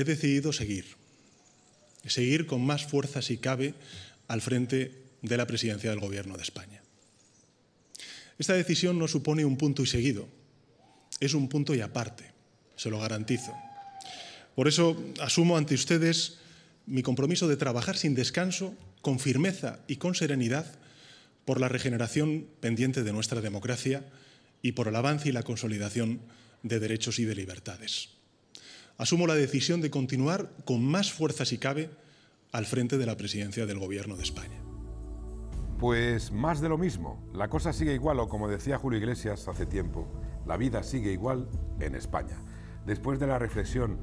he decidido seguir, seguir con más fuerza si cabe al frente de la presidencia del Gobierno de España. Esta decisión no supone un punto y seguido, es un punto y aparte, se lo garantizo. Por eso asumo ante ustedes mi compromiso de trabajar sin descanso, con firmeza y con serenidad por la regeneración pendiente de nuestra democracia y por el avance y la consolidación de derechos y de libertades asumo la decisión de continuar con más fuerza si cabe al frente de la presidencia del Gobierno de España. Pues más de lo mismo. La cosa sigue igual o como decía Julio Iglesias hace tiempo, la vida sigue igual en España. Después de la reflexión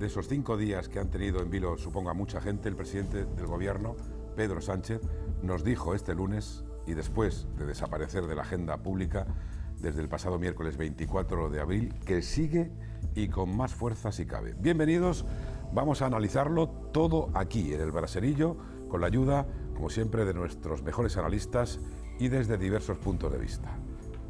de esos cinco días que han tenido en vilo, suponga a mucha gente, el presidente del Gobierno, Pedro Sánchez, nos dijo este lunes, y después de desaparecer de la agenda pública desde el pasado miércoles 24 de abril, que sigue y con más fuerza si cabe. Bienvenidos, vamos a analizarlo todo aquí en el Braserillo con la ayuda, como siempre, de nuestros mejores analistas y desde diversos puntos de vista.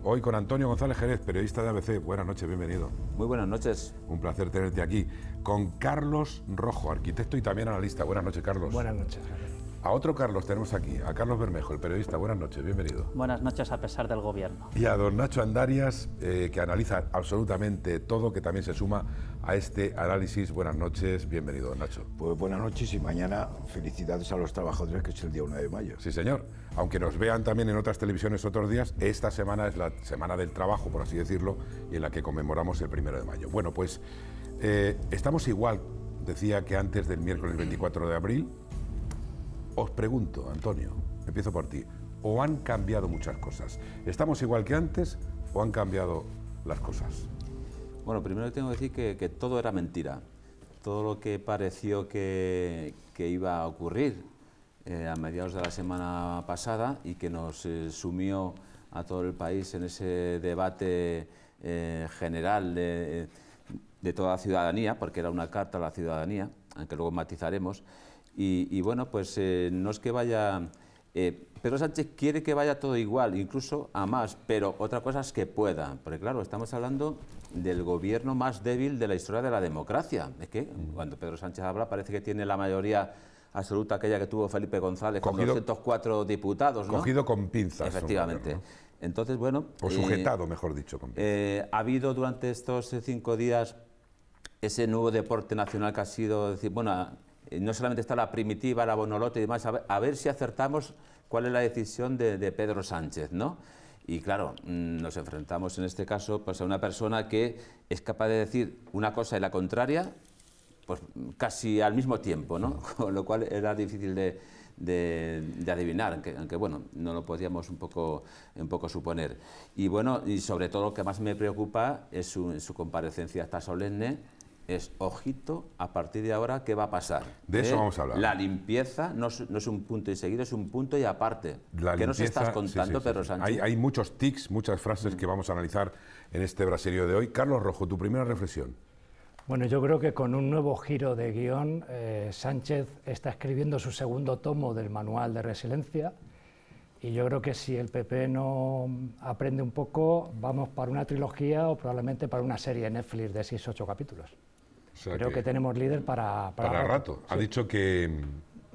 Hoy con Antonio González Jerez, periodista de ABC. Buenas noches, bienvenido. Muy buenas noches. Un placer tenerte aquí. Con Carlos Rojo, arquitecto y también analista. Buenas noches, Carlos. Buenas noches. A otro Carlos tenemos aquí, a Carlos Bermejo, el periodista. Buenas noches, bienvenido. Buenas noches a pesar del gobierno. Y a don Nacho Andarias, eh, que analiza absolutamente todo, que también se suma a este análisis. Buenas noches, bienvenido, don Nacho. Pues buenas noches y mañana felicidades a los trabajadores, que es el día 1 de mayo. Sí, señor. Aunque nos vean también en otras televisiones otros días, esta semana es la semana del trabajo, por así decirlo, y en la que conmemoramos el 1 de mayo. Bueno, pues eh, estamos igual, decía que antes del miércoles 24 de abril os pregunto, Antonio, empiezo por ti, ¿o han cambiado muchas cosas? ¿Estamos igual que antes o han cambiado las cosas? Bueno, primero tengo que decir que, todo era mentira. Todo lo que pareció que, iba a ocurrir eh, a mediados de la semana pasada y que nos eh, sumió a todo el país en ese debate eh, general de, de, toda la ciudadanía, porque era una carta a la ciudadanía, aunque luego matizaremos, y, bueno, pues eh, no es que vaya... Eh, Pedro Sánchez quiere que vaya todo igual, incluso a más, pero otra cosa es que pueda, porque claro, estamos hablando del gobierno más débil de la historia de la democracia. Es que mm. cuando Pedro Sánchez habla parece que tiene la mayoría absoluta aquella que tuvo Felipe González con 204 diputados. Cogido con pinzas. Efectivamente. Entonces, bueno... O eh, sujetado, mejor dicho, ha habido durante estos cinco días ese nuevo deporte nacional que ha sido, decir, bueno, eh, no solamente está la primitiva, la bonolote y demás, a ver, si acertamos cuál es la decisión de, Pedro Sánchez, ¿no? Y claro, mm, nos enfrentamos en este caso pues, a una persona que es capaz de decir una cosa y la contraria, pues casi al mismo tiempo, ¿no? Con lo cual era difícil de, adivinar, aunque, bueno, no lo podíamos un poco, suponer. Y bueno, y sobre todo lo que más me preocupa es su, su comparecencia hasta solemne, es, ojito, a partir de ahora, ¿qué va a pasar? De eso ¿Eh? vamos a hablar. La limpieza no es, un punto y seguido, es un punto y aparte. ¿Qué nos estás contando, Sánchez? Hay, muchos tics, muchas frases mm. que vamos a analizar en este brasilio de hoy. Carlos Rojo, tu primera reflexión. Bueno, yo creo que con un nuevo giro de guión, eh, Sánchez está escribiendo su segundo tomo del manual de resiliencia. Y yo creo que si el PP no aprende un poco, vamos para una trilogía o probablemente para una serie Netflix de 6-8 capítulos. Creo que, tenemos líder para, para, rato. Ha dicho que,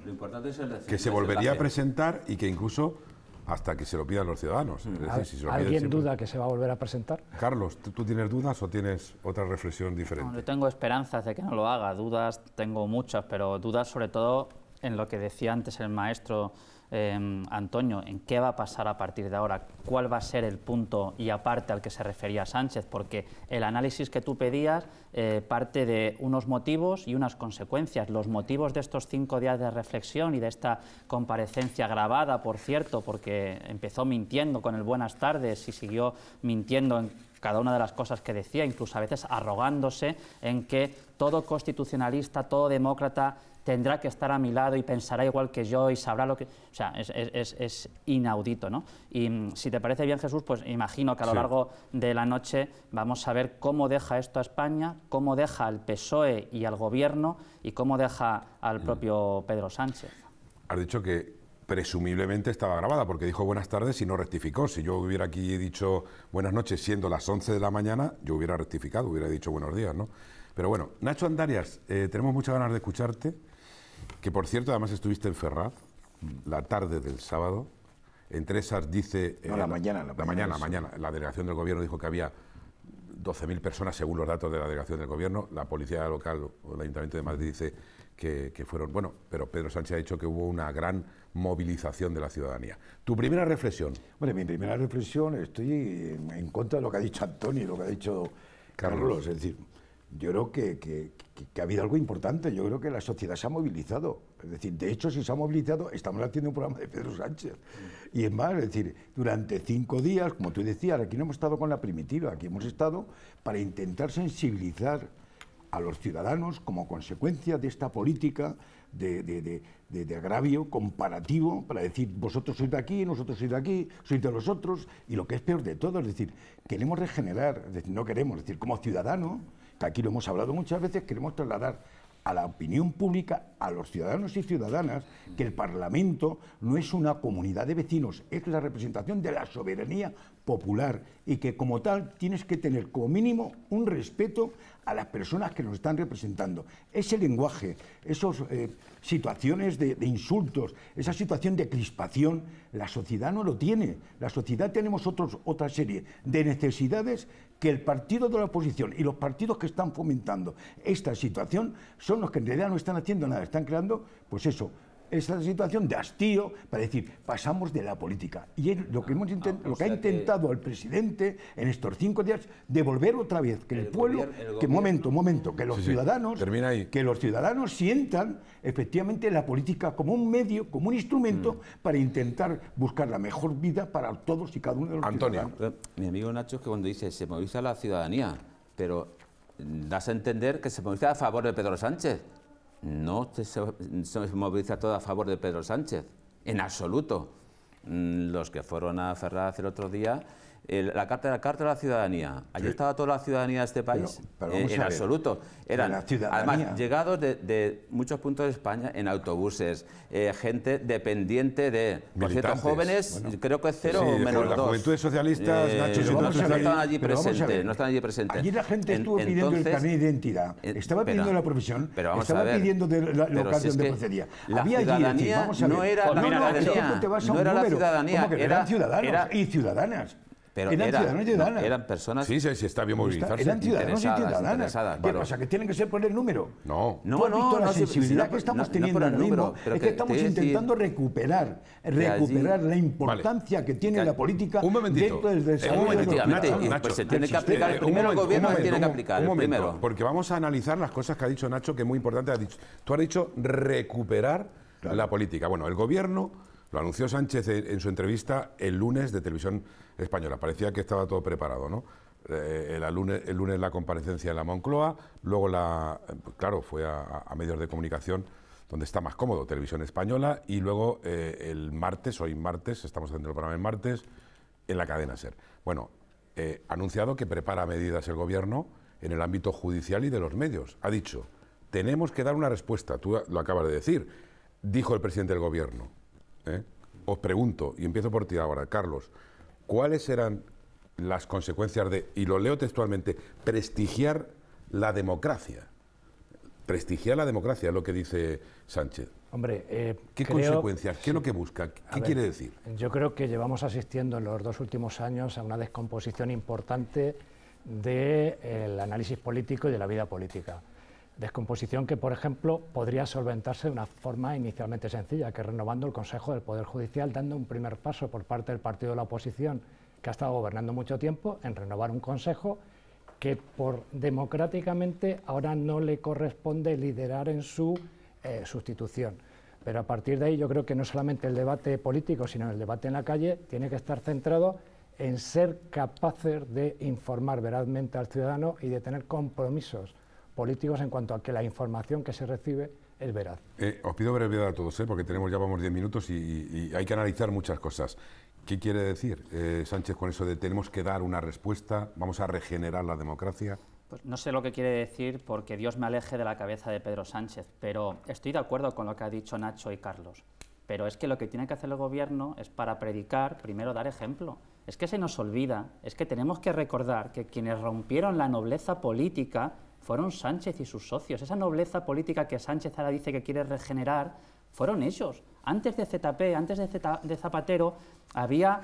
lo importante es que se volvería a presentar y que incluso hasta que se lo pidan los ciudadanos. Mm. ¿Alguien duda que se va a volver a presentar? Carlos, ¿tú, tienes dudas o tienes otra reflexión diferente? No, yo tengo esperanzas de que no lo haga. Dudas tengo muchas, pero dudas sobre todo en lo que decía antes el maestro Em, Antonio, en qué va a pasar a partir de ahora, cuál va a ser el punto y aparte al que se refería Sánchez, porque el análisis que tú pedías eh, parte de unos motivos y unas consecuencias. Los motivos de estos cinco días de reflexión y de esta comparecencia grabada, por cierto, porque empezó mintiendo con el buenas tardes y siguió mintiendo en cada una de las cosas que decía, incluso a veces arrogándose en que todo constitucionalista, todo demócrata tendrá que estar a mi lado y pensará igual que yo y sabrá lo que... O sea, es, inaudito, ¿no? Y mm, si te parece bien, Jesús, pues imagino que a lo largo de la noche vamos a ver cómo deja esto a España, cómo deja al PSOE y al Gobierno y cómo deja al mm. propio Pedro Sánchez. Has dicho que presumiblemente estaba grabada, porque dijo buenas tardes y no rectificó. Si yo hubiera aquí dicho buenas noches siendo las 11 de la mañana, yo hubiera rectificado, hubiera dicho buenos días, ¿no? Pero bueno, Nacho Andarias, eh, tenemos muchas ganas de escucharte. Que por cierto, además estuviste en Ferraz mm, la tarde del sábado. Entre esas dice... Eh, no, la, mañana. La, la mañana, mañana. La delegación del gobierno dijo que había 12.000 personas, según los datos de la delegación del gobierno. La policía local o el Ayuntamiento de Madrid dice que, fueron. Bueno, pero Pedro Sánchez ha dicho que hubo una gran movilización de la ciudadanía. ¿Tu primera reflexión? Bueno, mi primera reflexión, estoy en contra de lo que ha dicho Antonio y lo que ha dicho Carlos. Es decir, yo creo que, ha habido algo importante. Yo creo que la sociedad se ha movilizado. Es decir, de hecho, si se ha movilizado, estamos haciendo un programa de Pedro Sánchez. Y es más, es decir, durante cinco días, como tú decías, aquí no hemos estado con la primitiva, aquí hemos estado para intentar sensibilizar a los ciudadanos como consecuencia de esta política de, agravio comparativo para decir vosotros sois de aquí, nosotros sois de aquí, sois de los otros, y lo que es peor de todo, es decir, queremos regenerar, no queremos, es decir, como ciudadano aquí lo hemos hablado muchas veces, queremos trasladar a la opinión pública, a los ciudadanos y ciudadanas, que el Parlamento no es una comunidad de vecinos, es la representación de la soberanía popular y que como tal tienes que tener como mínimo un respeto a las personas que nos están representando. Ese lenguaje, esas eh, situaciones de, insultos, esa situación de crispación, la sociedad no lo tiene. La sociedad tenemos otros, otra serie de necesidades que el partido de la oposición y los partidos que están fomentando esta situación son los que en realidad no están haciendo nada, están creando, pues eso, esa situación de hastío para decir, pasamos de la política. Y es lo que, hemos ah, lo que ha intentado el presidente en estos cinco días, devolver otra vez que el, pueblo, que momento, momento, que los ciudadanos, que los ciudadanos sientan efectivamente la política como un medio, como un instrumento mm. para intentar buscar la mejor vida para todos y cada uno de los Antonio. Mi amigo Nacho es que cuando dice se moviliza la ciudadanía, pero mm, das a entender que se moviliza a favor de Pedro Sánchez no se, moviliza todo a favor de Pedro Sánchez, en absoluto. Mm, los que fueron a Ferraz el otro día la, carta, la carta de la ciudadanía. Allí estaba toda la ciudadanía de este país. Eh, en absoluto. Eran, además, llegados de, muchos puntos de España en autobuses, eh, gente dependiente de. Por jóvenes, creo que es cero o menos dos. Juventudes socialistas, eh, Nacho, no, estaban allí presentes. No estaban allí presentes. Allí la gente estuvo pidiendo el carnet de identidad, estaba pidiendo la profesión, estaba pidiendo de la locación procedía. La Había ciudadanía no pues era la ciudadanía. No era la ciudadanía. Era ciudadanos y ciudadanas. Pero eran personas. Sí, sí, está bien movilizarse. Eran ciudadanos y ciudadanas. ¿Qué pasa? ¿Que tienen que ser por el número? No. No, no, no, la sensibilidad que estamos teniendo el mismo. es que, estamos intentando recuperar, recuperar la importancia que tiene la política dentro del eh, desarrollo. un de Nacho, pues se tiene que aplicar. Eh, el primero gobierno tiene que aplicar. Un momento, primero. porque vamos a analizar las cosas que ha dicho Nacho, que es muy importante. Tú has dicho recuperar la política. Bueno, el gobierno lo anunció Sánchez en su entrevista el lunes de televisión española. Parecía que estaba todo preparado, ¿no? Eh, el, lunes, la comparecencia en la Moncloa, luego la, claro, fue a, medios de comunicación donde está más cómodo, Televisión Española, y luego eh, el martes, hoy martes, estamos haciendo el programa el martes, en la cadena SER. Bueno, eh, ha anunciado que prepara medidas el gobierno en el ámbito judicial y de los medios. Ha dicho, tenemos que dar una respuesta, tú lo acabas de decir, dijo el presidente del gobierno. Os pregunto, y empiezo por ti ahora, Carlos, ¿cuáles eran las consecuencias de, y lo leo textualmente, prestigiar la democracia? Prestigiar la democracia, es lo que dice Sánchez. Hombre, eh, ¿qué consecuencias? ¿Qué es lo que busca? ¿Qué quiere decir? Yo creo que llevamos asistiendo en los dos últimos años a una descomposición importante del eh, análisis político y de la vida política. Descomposición que, por ejemplo, podría solventarse de una forma inicialmente sencilla, que renovando el Consejo del Poder Judicial, dando un primer paso por parte del partido de la oposición, que ha estado gobernando mucho tiempo, en renovar un Consejo que por democráticamente ahora no le corresponde liderar en su eh, sustitución. Pero a partir de ahí yo creo que no solamente el debate político, sino el debate en la calle tiene que estar centrado en ser capaces de informar verazmente al ciudadano y de tener compromisos políticos en cuanto a que la información que se recibe es veraz. Eh, os pido brevedad a todos, ¿eh? porque tenemos ya vamos 10 minutos y, hay que analizar muchas cosas. ¿Qué quiere decir eh, Sánchez con eso de tenemos que dar una respuesta, vamos a regenerar la democracia? Pues no sé lo que quiere decir porque Dios me aleje de la cabeza de Pedro Sánchez, pero estoy de acuerdo con lo que ha dicho Nacho y Carlos. Pero es que lo que tiene que hacer el gobierno es para predicar, primero dar ejemplo. Es que se nos olvida, es que tenemos que recordar que quienes rompieron la nobleza política fueron Sánchez y sus socios. Esa nobleza política que Sánchez ahora dice que quiere regenerar, fueron ellos. Antes de ZP, antes de, Zapatero, había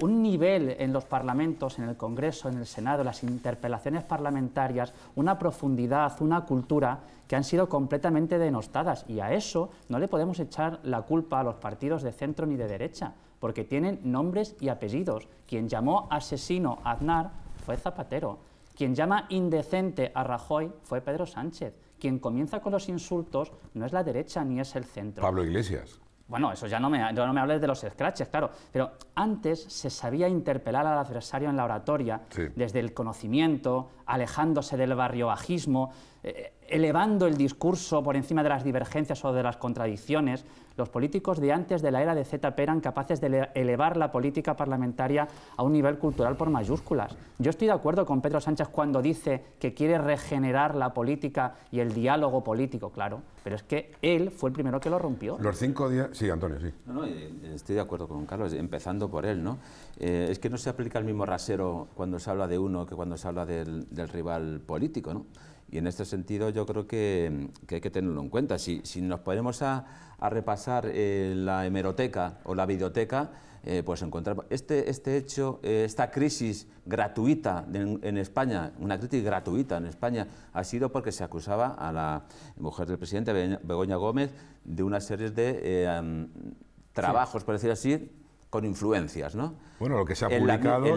un nivel en los parlamentos, en el Congreso, en el Senado, las interpelaciones parlamentarias, una profundidad, una cultura que han sido completamente denostadas. Y a eso no le podemos echar la culpa a los partidos de centro ni de derecha, porque tienen nombres y apellidos. Quien llamó asesino a Aznar fue Zapatero. Quien llama indecente a Rajoy fue Pedro Sánchez. Quien comienza con los insultos no es la derecha ni es el centro. Pablo Iglesias. Bueno, eso ya no me, no me hables de los scratches, claro. Pero antes se sabía interpelar al adversario en la oratoria, desde el conocimiento, alejándose del barrio bajismo. Eh, elevando el discurso por encima de las divergencias o de las contradicciones, los políticos de antes de la era de ZP eran capaces de elevar la política parlamentaria a un nivel cultural por mayúsculas. Yo estoy de acuerdo con Pedro Sánchez cuando dice que quiere regenerar la política y el diálogo político, claro, pero es que él fue el primero que lo rompió. Los cinco días... Sí, Antonio, sí. No, no, eh, estoy de acuerdo con Carlos, empezando por él, ¿no? Eh, es que no se aplica el mismo rasero cuando se habla de uno que cuando se habla del, del rival político, ¿no? Y en este sentido yo creo que, mm, hay que tenerlo en cuenta. Si, nos ponemos a, repasar eh, la hemeroteca o la biblioteca, eh, pues encontramos... este, este hecho, eh, esta crisis gratuita en, España, una crisis gratuita en España, ha sido porque se acusaba a la mujer del presidente, Begoña Gómez, de una serie de mm, trabajos, por decir así, con influencias, ¿no? Bueno, lo que se ha publicado y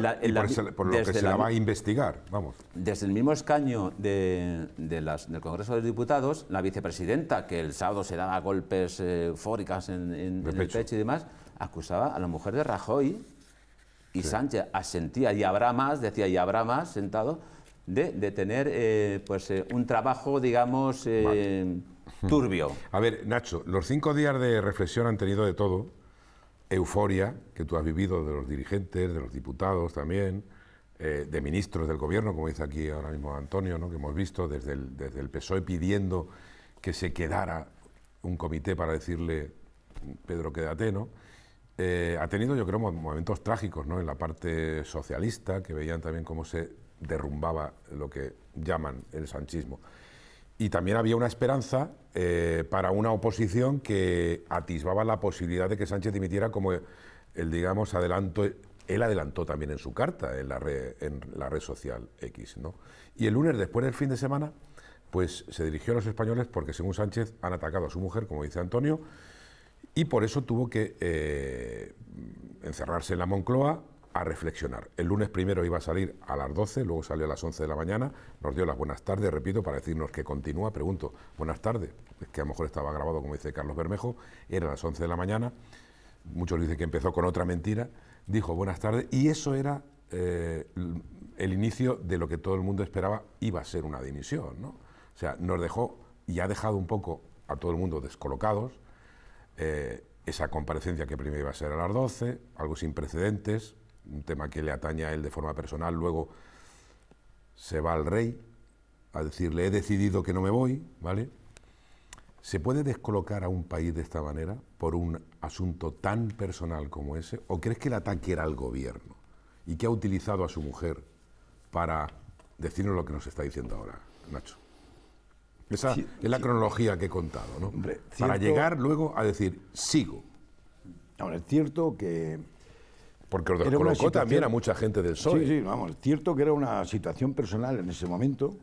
por, lo que se la, va a investigar, vamos. Desde el mismo escaño de, las, del Congreso de Diputados, la vicepresidenta, que el sábado se daba golpes eufóricas eh, en, el pecho y demás, acusaba a la mujer de Rajoy y Sánchez asentía, y habrá más, decía, y habrá más, sentado, de, de tener eh, pues, eh, un trabajo, digamos, turbio. A ver, Nacho, los cinco días de reflexión han tenido de todo, euforia que tú has vivido de los dirigentes, de los diputados también, eh, de ministros del gobierno, como dice aquí ahora mismo Antonio, que hemos visto desde el, PSOE e pidiendo que se quedara un comité para decirle, Pedro, quédate, eh, ha tenido, yo creo, momentos trágicos ¿no? en la parte socialista, que veían también cómo se derrumbaba lo que llaman el sanchismo y también había una esperanza eh, para una oposición que atisbaba la posibilidad de que Sánchez dimitiera como el, digamos, adelanto, él adelantó también en su carta en la red, en la red social X. ¿no? Y el lunes, después del fin de semana, pues se dirigió a los españoles porque, según Sánchez, han atacado a su mujer, como dice Antonio, y por eso tuvo que eh, encerrarse en la Moncloa a reflexionar. El lunes primero iba a salir a las 12, luego salió a las 11 de la mañana, nos dio las buenas tardes, repito, para decirnos que continúa, pregunto, buenas tardes, que a lo mejor estaba grabado, como dice Carlos Bermejo, era las 11 de la mañana, muchos dicen que empezó con otra mentira, dijo buenas tardes y eso era eh, el inicio de lo que todo el mundo esperaba iba a ser una dimisión, ¿no? O sea, nos dejó y ha dejado un poco a todo el mundo descolocados, eh, esa comparecencia que primero iba a ser a las 12, algo sin precedentes, un tema que le atañe a él de forma personal, luego se va al rey a decirle, he decidido que no me voy, ¿vale? ¿Se puede descolocar a un país de esta manera por un asunto tan personal como ese? ¿O crees que el ataque era al gobierno y que ha utilizado a su mujer para decirnos lo que nos está diciendo ahora, Nacho? Esa es la cronología que he contado, ¿no? para llegar luego a decir, sigo. Ahora, es cierto que porque lo descolocó también a mucha gente del Sol. Sí, e. sí, vamos. Cierto que era una situación personal en ese momento,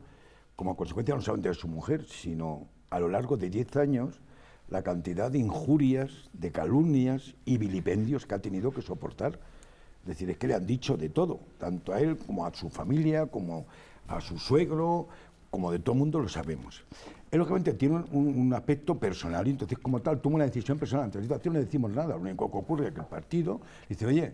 como consecuencia no solamente de su mujer, sino a lo largo de 10 años, la cantidad de injurias, de calumnias y vilipendios que ha tenido que soportar. Es decir, es que le han dicho de todo, tanto a él como a su familia, como a su suegro, como de todo el mundo lo sabemos. Él, lógicamente, tiene un, aspecto personal y entonces, como tal, toma una decisión personal. Ante la situación no decimos nada. Lo único que ocurre es que el partido dice, oye,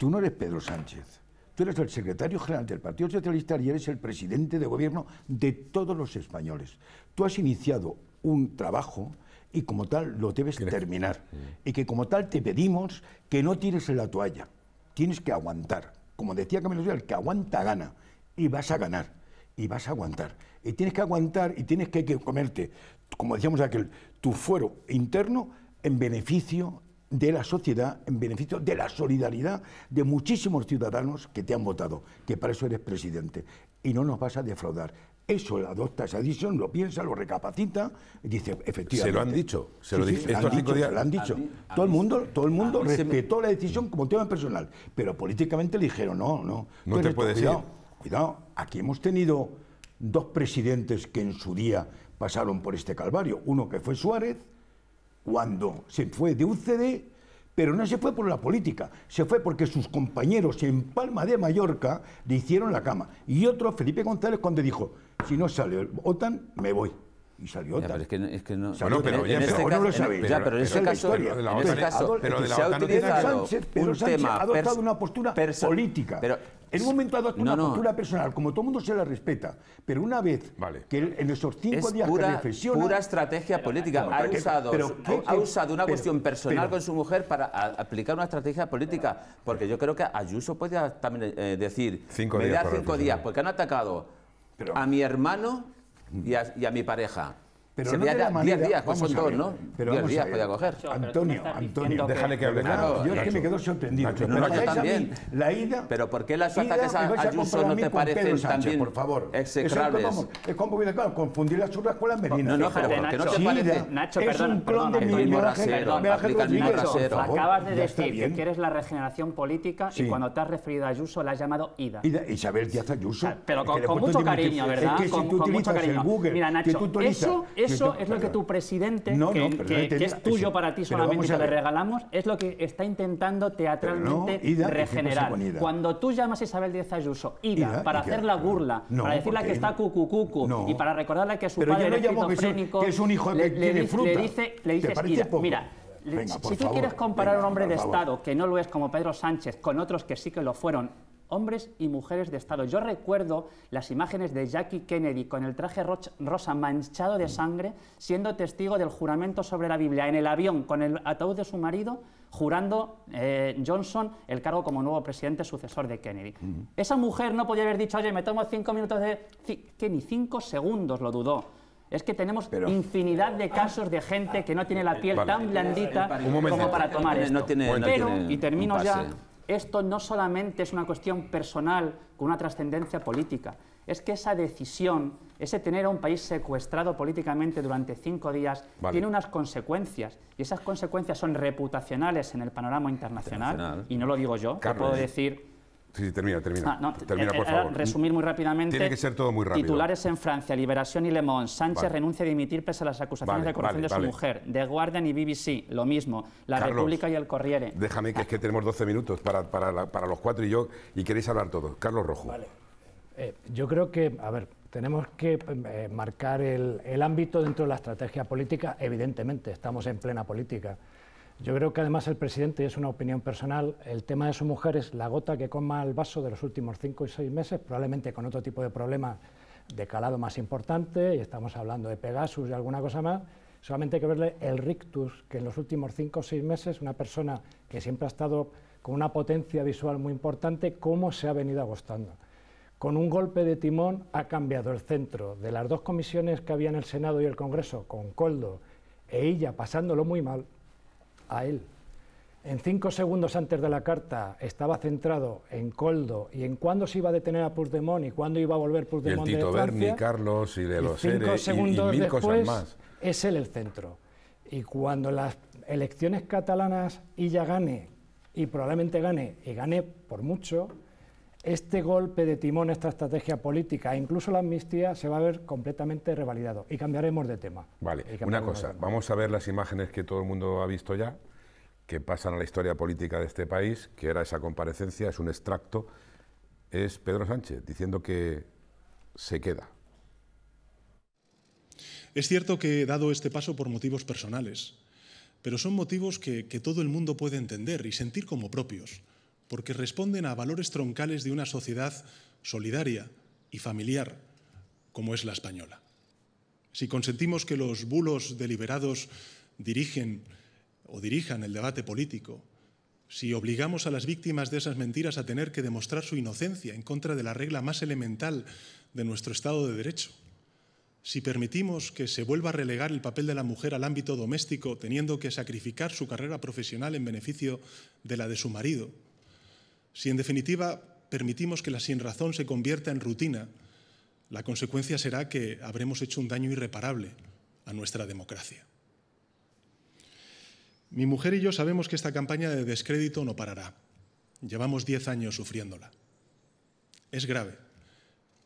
tú no eres Pedro Sánchez, tú eres el secretario general del Partido Socialista y eres el presidente de gobierno de todos los españoles. Tú has iniciado un trabajo y como tal lo debes terminar. Mm. Y que como tal te pedimos que no tires en la toalla, tienes que aguantar. Como decía Camilo el que aguanta gana y vas a ganar y vas a aguantar. Y tienes que aguantar y tienes que, que comerte, como decíamos aquel, tu fuero interno en beneficio de la sociedad, en beneficio de la solidaridad de muchísimos ciudadanos que te han votado, que para eso eres presidente, y no nos vas a defraudar. Eso lo adopta esa decisión, lo piensa, lo recapacita, y dice, efectivamente. Se lo han dicho, se lo, han dicho, todo, el mundo, todo el mundo respetó la decisión como tema personal, pero políticamente le dijeron, no, no. No te puedes Cuidado, aquí hemos tenido dos presidentes que en su día pasaron por este calvario. Uno que fue Suárez, cuando se fue de UCD, pero no se fue por la política, se fue porque sus compañeros en Palma de Mallorca le hicieron la cama. Y otro, Felipe González, cuando dijo, si no sale OTAN, me voy y salió OTAN. pero es que, es que no. pero, en, este caso, lo sabéis. Ya, pero en ese caso, ha Sánchez, pero Sánchez ha adoptado una postura política. En un momento dado, una cultura personal, como todo el mundo se la respeta, pero una vez que en esos cinco días pura, pura estrategia política. ha, usado, ha, usado, una cuestión personal con su mujer para aplicar una estrategia política, porque yo creo que Ayuso puede también eh, eh, decir... Cinco días, da cinco días, porque han atacado a mi hermano y a mi pareja se 10 días, pues son ¿no? 10 días podía coger. Antonio, Antonio, déjale que hable. yo es que me quedo sorprendido. no, yo también. La ida, pero ¿por qué las ataques a Ayuso no te parecen también por favor. execrables? Es como confundir las churras con las merinas. No, no, pero ¿por qué no te parece? Nacho, es un clon de mi Nacho, acabas de decir que quieres la regeneración política y cuando te has referido a Ayuso la has llamado ida. Isabel Díaz Ayuso. Pero con mucho cariño, ¿verdad? utilizas mucho Google, Mira, Nacho, eso eso es lo que tu presidente, que, es tuyo para ti solamente, le regalamos, es lo que está intentando teatralmente regenerar. Cuando tú llamas a Isabel Díaz Ayuso Ida, para hacer la burla, para decirle que está cucucucu y para recordarle que su padre es que es un hijo que tiene fruta. Le dice, le dices, Ida, mira, si tú quieres comparar a un hombre de Estado, que no lo es como Pedro Sánchez, con otros que sí que lo fueron, hombres y mujeres de Estado. Yo recuerdo las imágenes de Jackie Kennedy con el traje rosa manchado de sangre, siendo testigo del juramento sobre la Biblia en el avión con el ataúd de su marido, jurando eh, Johnson el cargo como nuevo presidente sucesor de Kennedy. Esa mujer no podía haber dicho, oye, me tomo cinco minutos de... que ni cinco segundos lo dudó. Es que tenemos infinidad de casos de gente que no tiene la piel tan blandita como para tomar pero, y termino ya, esto no solamente es una cuestión personal con una trascendencia política, es que esa decisión, ese tener a un país secuestrado políticamente durante cinco días, tiene unas consecuencias. Y esas consecuencias son reputacionales en el panorama internacional. Y no lo digo yo, lo puedo decir Sí, termina, termina. Ah, termina, eh, por eh, favor. Resumir muy rápidamente. Tiene que ser todo muy Titulares en Francia, Liberación y Le Monde. Sánchez renuncia a dimitir pese a las acusaciones de corrupción de su mujer. The Guardian y BBC, lo mismo. La República y el Corriere. Déjame que es que tenemos 12 minutos para, los cuatro y yo y queréis hablar todos. Carlos Rojo. Vale. Eh, yo creo que, a ver, tenemos que marcar el, el ámbito dentro de la estrategia política. Evidentemente, estamos en plena política. Yo creo que además el presidente, y es una opinión personal, el tema de su mujer es la gota que coma el vaso de los últimos cinco y seis meses, probablemente con otro tipo de problema de calado más importante, y estamos hablando de Pegasus y alguna cosa más, solamente hay que verle el rictus, que en los últimos cinco o seis meses una persona que siempre ha estado con una potencia visual muy importante, cómo se ha venido agostando. Con un golpe de timón ha cambiado el centro de las dos comisiones que había en el Senado y el Congreso, con Coldo e ella pasándolo muy mal, a él. En cinco segundos antes de la carta estaba centrado en Coldo y en cuándo se iba a detener a Puigdemont y cuándo iba a volver Puigdemont y el Tito Berni, Carlos y de los cinco segundos y, mil cosas más. Es él el centro. Y cuando las elecciones catalanas y ya gane y probablemente gane y gane por mucho, este golpe de timón, esta estrategia política, e incluso la amnistía, se va a ver completamente revalidado. Y cambiaremos de tema. Vale, una cosa, vamos a ver las imágenes que todo el mundo ha visto ya, que pasan a la historia política de este país, que era esa comparecencia, es un extracto, es Pedro Sánchez diciendo que se queda. Es cierto que he dado este paso por motivos personales, pero son motivos que, que todo el mundo puede entender y sentir como propios porque responden a valores troncales de una sociedad solidaria y familiar como es la española. Si consentimos que los bulos deliberados dirigen o dirijan el debate político, si obligamos a las víctimas de esas mentiras a tener que demostrar su inocencia en contra de la regla más elemental de nuestro Estado de Derecho, si permitimos que se vuelva a relegar el papel de la mujer al ámbito doméstico teniendo que sacrificar su carrera profesional en beneficio de la de su marido, si en definitiva permitimos que la sinrazón se convierta en rutina, la consecuencia será que habremos hecho un daño irreparable a nuestra democracia. Mi mujer y yo sabemos que esta campaña de descrédito no parará. Llevamos diez años sufriéndola. Es grave,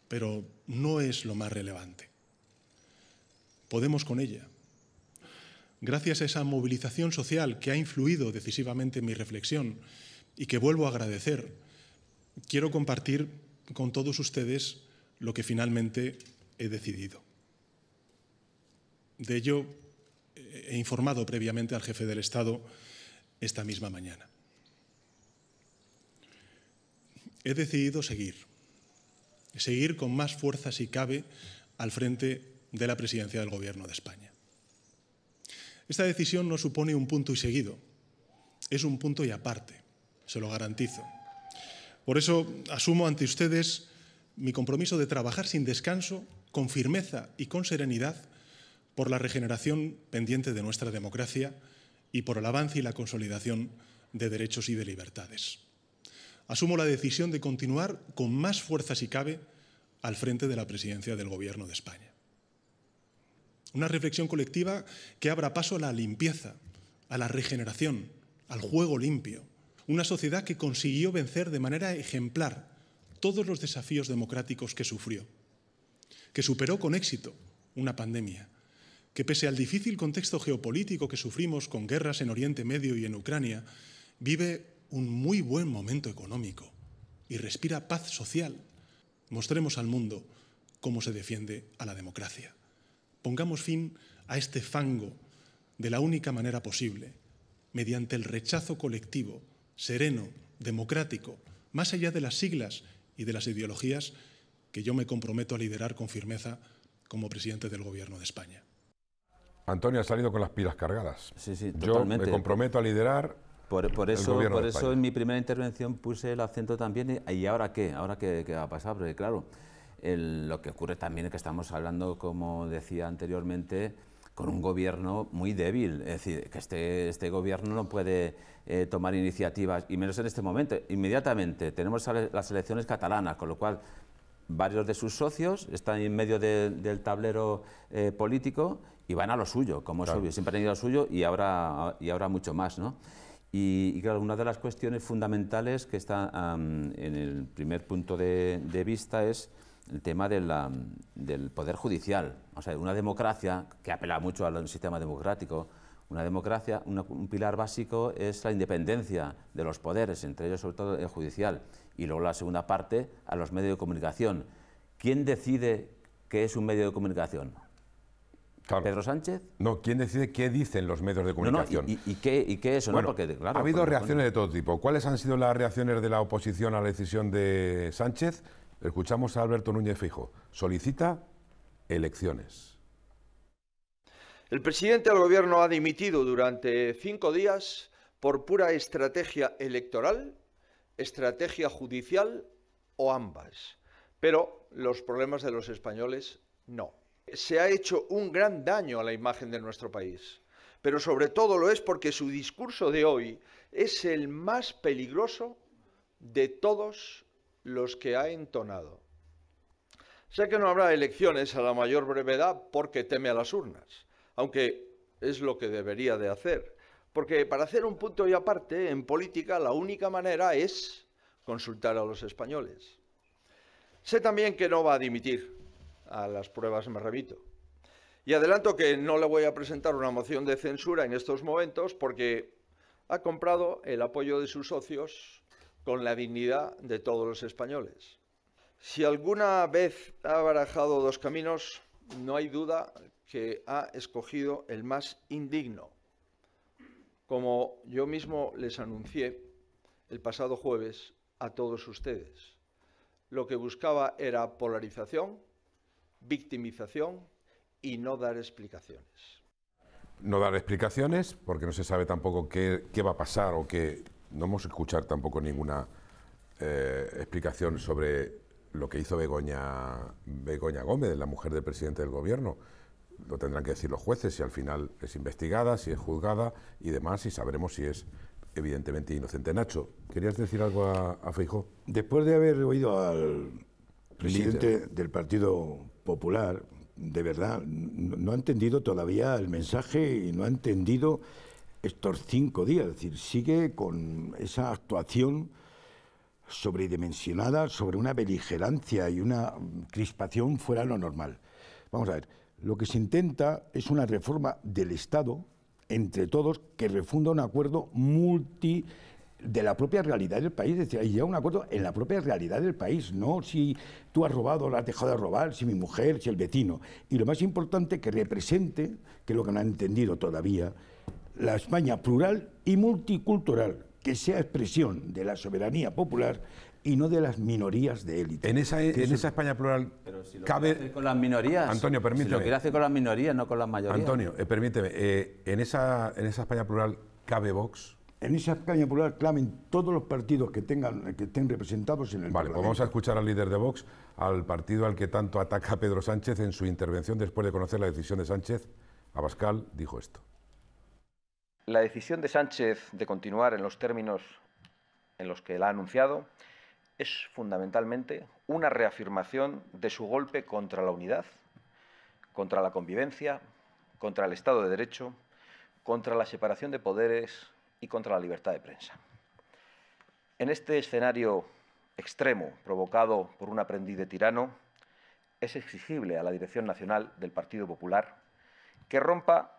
pero no es lo más relevante. Podemos con ella. Gracias a esa movilización social que ha influido decisivamente en mi reflexión y que vuelvo a agradecer, quiero compartir con todos ustedes lo que finalmente he decidido. De ello eh, he informado previamente al jefe del Estado esta misma mañana. He decidido seguir, seguir con más fuerza si cabe al frente de la presidencia del Gobierno de España. Esta decisión no supone un punto y seguido, es un punto y aparte se lo garantizo. Por eso asumo ante ustedes mi compromiso de trabajar sin descanso, con firmeza y con serenidad por la regeneración pendiente de nuestra democracia y por el avance y la consolidación de derechos y de libertades. Asumo la decisión de continuar con más fuerza si cabe al frente de la presidencia del Gobierno de España. Una reflexión colectiva que abra paso a la limpieza, a la regeneración, al juego limpio, una sociedad que consiguió vencer de manera ejemplar todos los desafíos democráticos que sufrió, que superó con éxito una pandemia, que pese al difícil contexto geopolítico que sufrimos con guerras en Oriente Medio y en Ucrania, vive un muy buen momento económico y respira paz social. Mostremos al mundo cómo se defiende a la democracia. Pongamos fin a este fango de la única manera posible, mediante el rechazo colectivo sereno, democrático, más allá de las siglas y de las ideologías que yo me comprometo a liderar con firmeza como presidente del Gobierno de España. Antonio ha salido con las pilas cargadas. Sí, sí, totalmente. Yo me comprometo a liderar por, eso, por eso en mi primera intervención puse el acento también. ¿Y ahora qué? ¿Ahora qué, qué va a pasar? Porque claro, lo que ocurre también es que estamos hablando, como decía anteriormente, con un gobierno muy débil. Es decir, que este, este gobierno no puede eh, tomar iniciativas, y menos en este momento. Inmediatamente tenemos las elecciones catalanas, con lo cual varios de sus socios están en medio del tablero eh, político y van a lo suyo, como es obvio. Siempre han ido a lo suyo y ahora, y ahora mucho más, ¿no? Y, claro, una de las cuestiones fundamentales que está en el primer punto de, de vista es el tema de la, del poder judicial. O sea, una democracia que apela mucho al sistema democrático, una democracia, un pilar básico es la independencia de los poderes, entre ellos sobre todo el judicial, y luego la segunda parte a los medios de comunicación. ¿Quién decide qué es un medio de comunicación? ¿Pedro Sánchez? No, ¿quién decide qué dicen los medios de comunicación? y, qué, es qué eso? ha habido reacciones de todo tipo. ¿Cuáles han sido las reacciones de la oposición a la decisión de Sánchez? Escuchamos a Alberto Núñez Fijo. Solicita elecciones. El presidente del gobierno ha dimitido durante cinco días por pura estrategia electoral, estrategia judicial o ambas. Pero los problemas de los españoles no. Se ha hecho un gran daño a la imagen de nuestro país, pero sobre todo lo es porque su discurso de hoy es el más peligroso de todos los que ha entonado. Sé que no habrá elecciones a la mayor brevedad porque teme a las urnas, aunque es lo que debería de hacer, porque para hacer un punto y aparte, en política la única manera es consultar a los españoles. Sé también que no va a dimitir, a las pruebas me revito. Y adelanto que no le voy a presentar una moción de censura en estos momentos porque ha comprado el apoyo de sus socios con la dignidad de todos los españoles. Si alguna vez ha barajado dos caminos, no hay duda que ha escogido el más indigno. Como yo mismo les anuncié el pasado jueves a todos ustedes, lo que buscaba era polarización, victimización y no dar explicaciones. No dar explicaciones porque no se sabe tampoco qué, va a pasar o qué, no vamos a escuchar tampoco ninguna eh, explicación sobre lo que hizo Begoña, Begoña Gómez, la mujer del presidente del gobierno. Lo tendrán que decir los jueces si al final es investigada, si es juzgada y demás, y sabremos si es evidentemente inocente. Nacho, ¿querías decir algo a, a Después de haber oído al presidente del Partido Popular, de verdad, no ha entendido todavía el mensaje y no ha entendido estos cinco días, es decir, sigue con esa actuación sobredimensionada sobre una beligerancia y una crispación fuera de lo normal. Vamos a ver, lo que se intenta es una reforma del Estado entre todos que refunda un acuerdo multi de la propia realidad del país, es decir, hay ya un acuerdo en la propia realidad del país, no si tú has robado, lo has dejado de robar, si mi mujer, si el vecino. Y lo más importante, que represente, que es lo que no han entendido todavía, la España plural y multicultural, que sea expresión de la soberanía popular y no de las minorías de élite. En esa, España plural cabe... con las minorías... Antonio, permíteme... Si lo con las minorías, no con las mayorías. Antonio, eh, permíteme, eh, en, esa, España plural cabe Vox... En esa España plural clamen todos los partidos que tengan que estén representados en el Vale, pues vamos a escuchar al líder de Vox, al partido al que tanto ataca Pedro Sánchez en su intervención después de conocer la decisión de Sánchez. Abascal dijo esto. La decisión de Sánchez de continuar en los términos en los que la ha anunciado es fundamentalmente una reafirmación de su golpe contra la unidad, contra la convivencia, contra el Estado de Derecho, contra la separación de poderes y contra la libertad de prensa. En este escenario extremo provocado por un aprendiz de tirano, es exigible a la Dirección Nacional del Partido Popular que rompa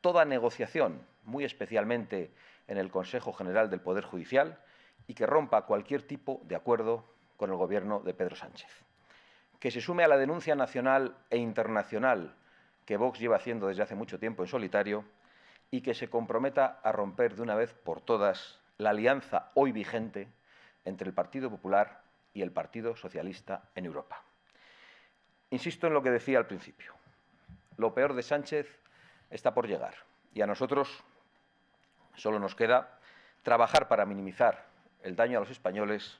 toda negociación muy especialmente en el Consejo General del Poder Judicial, y que rompa cualquier tipo de acuerdo con el gobierno de Pedro Sánchez. Que se sume a la denuncia nacional e internacional que Vox lleva haciendo desde hace mucho tiempo en solitario y que se comprometa a romper de una vez por todas la alianza hoy vigente entre el Partido Popular y el Partido Socialista en Europa. Insisto en lo que decía al principio. Lo peor de Sánchez está por llegar y a nosotros Solo nos queda trabajar para minimizar el daño a los españoles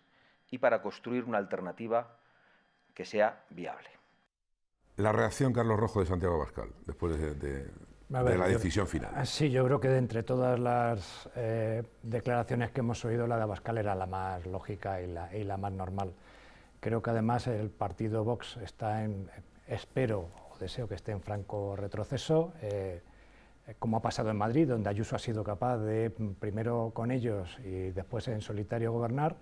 y para construir una alternativa que sea viable. La reacción Carlos Rojo de Santiago Abascal después de, la decisión final. Ah, sí, yo creo que de entre todas las eh, declaraciones que hemos oído, la de Abascal era la más lógica y la, y la más normal. Creo que además el partido Vox está en, espero o deseo que esté en franco retroceso. Eh, eh, como ha pasado en Madrid, donde Ayuso ha sido capaz de, mm, primero con ellos y después en solitario, gobernar.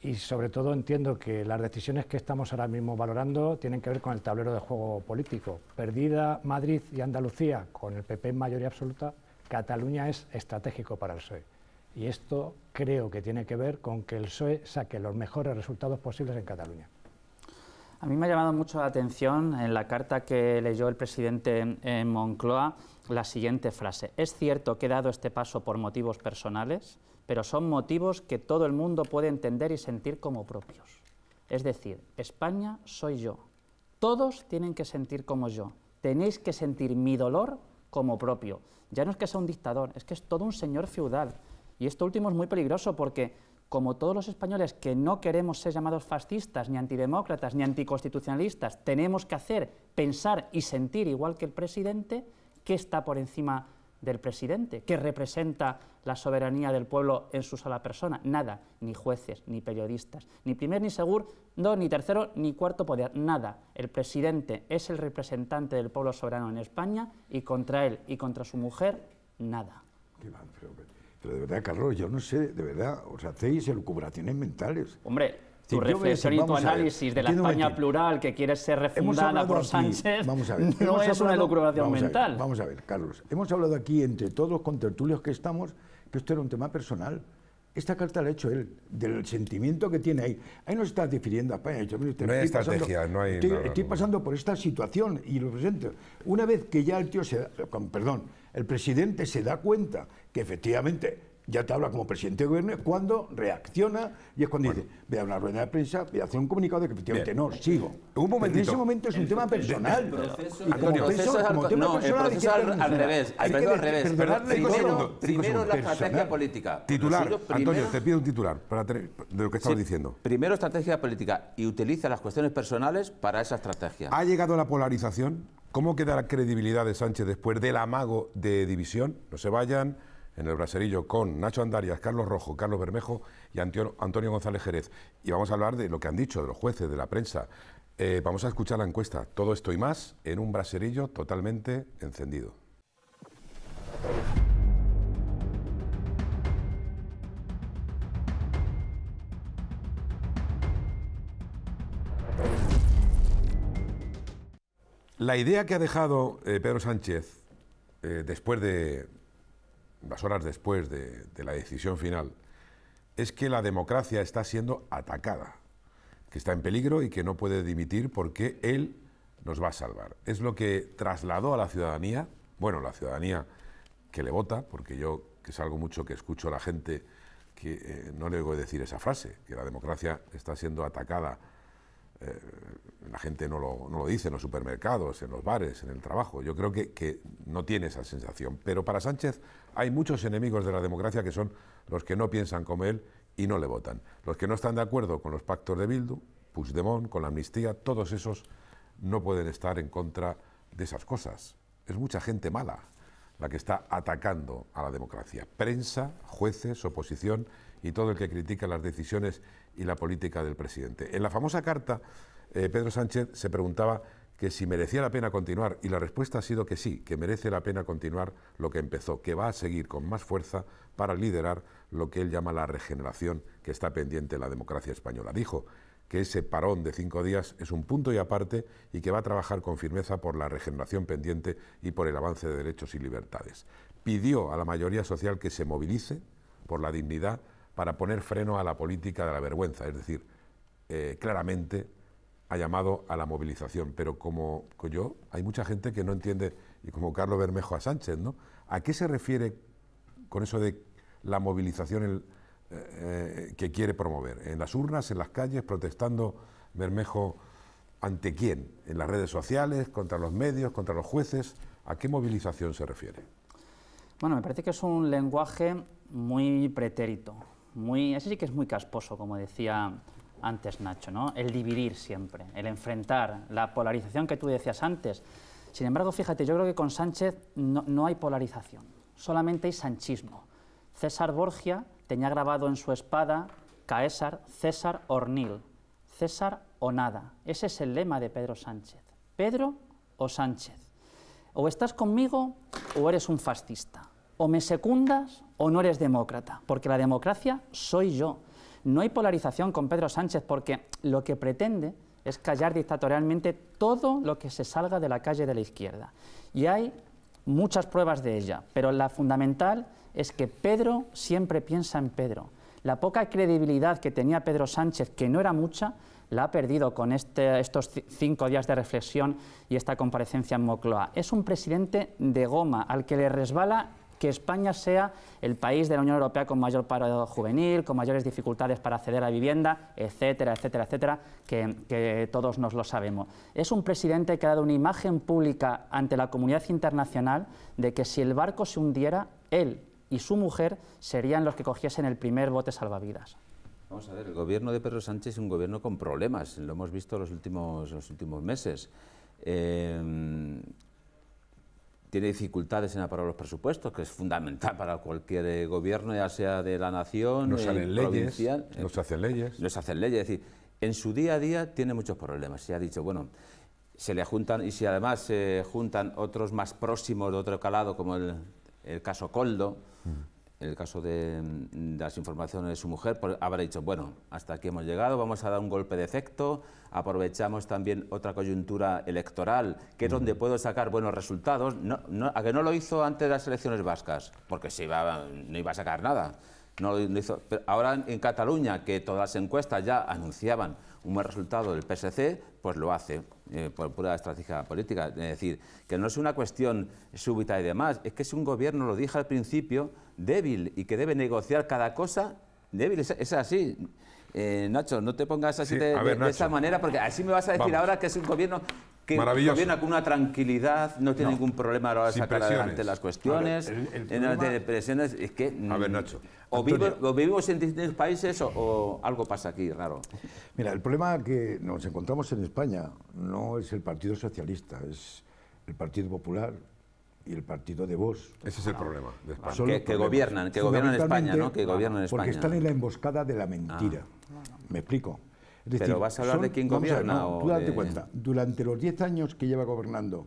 Y sobre todo entiendo que las decisiones que estamos ahora mismo valorando tienen que ver con el tablero de juego político. Perdida Madrid y Andalucía con el PP en mayoría absoluta, Cataluña es estratégico para el PSOE. Y esto creo que tiene que ver con que el PSOE saque los mejores resultados posibles en Cataluña. A mí me ha llamado mucho la atención en la carta que leyó el presidente en Moncloa la siguiente frase. Es cierto que he dado este paso por motivos personales, pero son motivos que todo el mundo puede entender y sentir como propios. Es decir, España soy yo. Todos tienen que sentir como yo. Tenéis que sentir mi dolor como propio. Ya no es que sea un dictador, es que es todo un señor feudal. Y esto último es muy peligroso porque como todos los españoles que no queremos ser llamados fascistas, ni antidemócratas, ni anticonstitucionalistas, tenemos que hacer, pensar y sentir igual que el presidente, qué está por encima del presidente, qué representa la soberanía del pueblo en su sola persona. Nada, ni jueces, ni periodistas, ni primer, ni segundo, ni tercero, ni cuarto poder, nada. El presidente es el representante del pueblo soberano en España y contra él y contra su mujer, nada. Pero, de verdad, Carlos, yo no sé, de verdad, os hacéis elucubraciones mentales. Hombre, tu reflexión y tu análisis de la España plural que quiere ser refundada por Sánchez a no es una locuración mental. vamos a ver, Carlos, hemos hablado aquí entre todos con tertulios que estamos que esto era un tema personal. Esta carta la ha hecho él, del sentimiento que tiene ahí. Ahí no se está definiendo a España. no hay estrategia, no hay... Estoy, pasando por esta situación y lo presento. Una vez que ya el tío se... Con, perdón, el presidente se da cuenta que efectivamente ya te habla como presidente de gobierno, es cuando reacciona y es cuando dice, voy a una rueda de prensa, voy a hacer un comunicado de que efectivamente no, sigo. En ese momento es un tema personal. El es al, revés. primero, la estrategia política. Titular, Antonio, te pido un titular para de lo que estabas diciendo. Primero estrategia política y utiliza las cuestiones personales para esa estrategia. ¿Ha llegado la polarización? ¿Cómo queda la credibilidad de Sánchez después del amago de división? No se vayan en el Braserillo con Nacho Andarias, Carlos Rojo, Carlos Bermejo y Antonio González Jerez. Y vamos a hablar de lo que han dicho, de los jueces, de la prensa. Eh, vamos a escuchar la encuesta. Todo esto y más en un Braserillo totalmente encendido. La idea que ha dejado eh, Pedro Sánchez eh, después de, las horas después de, la decisión final, es que la democracia está siendo atacada, que está en peligro y que no puede dimitir porque él nos va a salvar. Es lo que trasladó a la ciudadanía, bueno, la ciudadanía que le vota, porque yo que salgo mucho, que escucho a la gente, que eh, no le oigo decir esa frase, que la democracia está siendo atacada eh, la gente no lo, dice en los supermercados, en los bares, en el trabajo. Yo creo que, no tiene esa sensación. Pero para Sánchez hay muchos enemigos de la democracia que son los que no piensan como él y no le votan. Los que no están de acuerdo con los pactos de Bildu, Puigdemont, con la amnistía, todos esos no pueden estar en contra de esas cosas. Es mucha gente mala la que está atacando a la democracia. Prensa, jueces, oposición y todo el que critica las decisiones y la política del presidente. En la famosa carta, eh, Pedro Sánchez se preguntaba que si merecía la pena continuar y la respuesta ha sido que sí, que merece la pena continuar lo que empezó, que va a seguir con más fuerza para liderar lo que él llama la regeneración que está pendiente en la democracia española. Dijo que ese parón de cinco días es un punto y aparte y que va a trabajar con firmeza por la regeneración pendiente y por el avance de derechos y libertades. Pidió a la mayoría social que se movilice por la dignidad, para poner freno a la política de la vergüenza, es decir, eh, claramente ha llamado a la movilización, pero como yo, hay mucha gente que no entiende, y como Carlos Bermejo a Sánchez, ¿no? ¿A qué se refiere con eso de la movilización eh, eh, que quiere promover? ¿En las urnas, en las calles, protestando Bermejo ante quién? ¿En las redes sociales, contra los medios, contra los jueces? ¿A qué movilización se refiere? Bueno, me parece que es un lenguaje muy pretérito muy, ese sí que es muy casposo, como decía antes Nacho, ¿no? el dividir siempre, el enfrentar, la polarización que tú decías antes. Sin embargo, fíjate, yo creo que con Sánchez no, no hay polarización, solamente hay sanchismo. César Borgia tenía grabado en su espada Caesar, César Ornil, César o nada. Ese es el lema de Pedro Sánchez. Pedro o Sánchez. O estás conmigo o eres un fascista o me secundas o no eres demócrata, porque la democracia soy yo. No hay polarización con Pedro Sánchez porque lo que pretende es callar dictatorialmente todo lo que se salga de la calle de la izquierda. Y hay muchas pruebas de ella, pero la fundamental es que Pedro siempre piensa en Pedro. La poca credibilidad que tenía Pedro Sánchez, que no era mucha, la ha perdido con este, estos cinco días de reflexión y esta comparecencia en Mocloa. Es un presidente de goma al que le resbala que España sea el país de la Unión Europea con mayor paro juvenil, con mayores dificultades para acceder a vivienda, etcétera, etcétera, etcétera, que, todos nos lo sabemos. Es un presidente que ha dado una imagen pública ante la comunidad internacional de que si el barco se hundiera, él y su mujer serían los que cogiesen el primer bote salvavidas. Vamos a ver, el gobierno de Pedro Sánchez es un gobierno con problemas, lo hemos visto los últimos, los últimos meses. Eh, tiene dificultades en aprobar los presupuestos, que es fundamental para cualquier eh, gobierno, ya sea de la nación, no eh, salen leyes, eh. No se hacen leyes. No se hacen leyes. Es decir, en su día a día tiene muchos problemas. Se ha dicho, bueno, se le juntan, y si además se juntan otros más próximos de otro calado, como el, caso Coldo, mm en el caso mm, de, las informaciones de su mujer, pues habrá dicho, bueno, hasta aquí hemos llegado, vamos a dar un golpe de efecto, aprovechamos también otra coyuntura electoral, que es donde puedo sacar buenos resultados, no, a que no lo hizo antes de las elecciones vascas, porque si no iba a sacar nada ahora en Cataluña, que todas las encuestas ya anunciaban un buen resultado del PSC, pues lo hace, eh, por pura estrategia política. Es decir, que no es una cuestión súbita y demás, es que es un gobierno, lo dije al principio, débil y que debe negociar cada cosa débil, es, así. Eh, Nacho, no te pongas así de, esa manera, porque así me vas a decir ahora que es un gobierno viene con una tranquilidad, no tiene ningún problema ahora de adelante las cuestiones, de eh, presiones, es que... A ver, mm, Nacho. O, vivimos en distintos países o, algo pasa aquí raro. Mira, el problema que nos encontramos en España no es el Partido Socialista, es el Partido Popular y el Partido de Vox. Ese es el problema de Que, que, gobiernan, que gobiernan España, ¿no? Que gobiernan Porque están en la emboscada de la mentira. Ah. Me explico. Pero vas a hablar de quién gobierna. No, tú date cuenta, durante los 10 años que lleva gobernando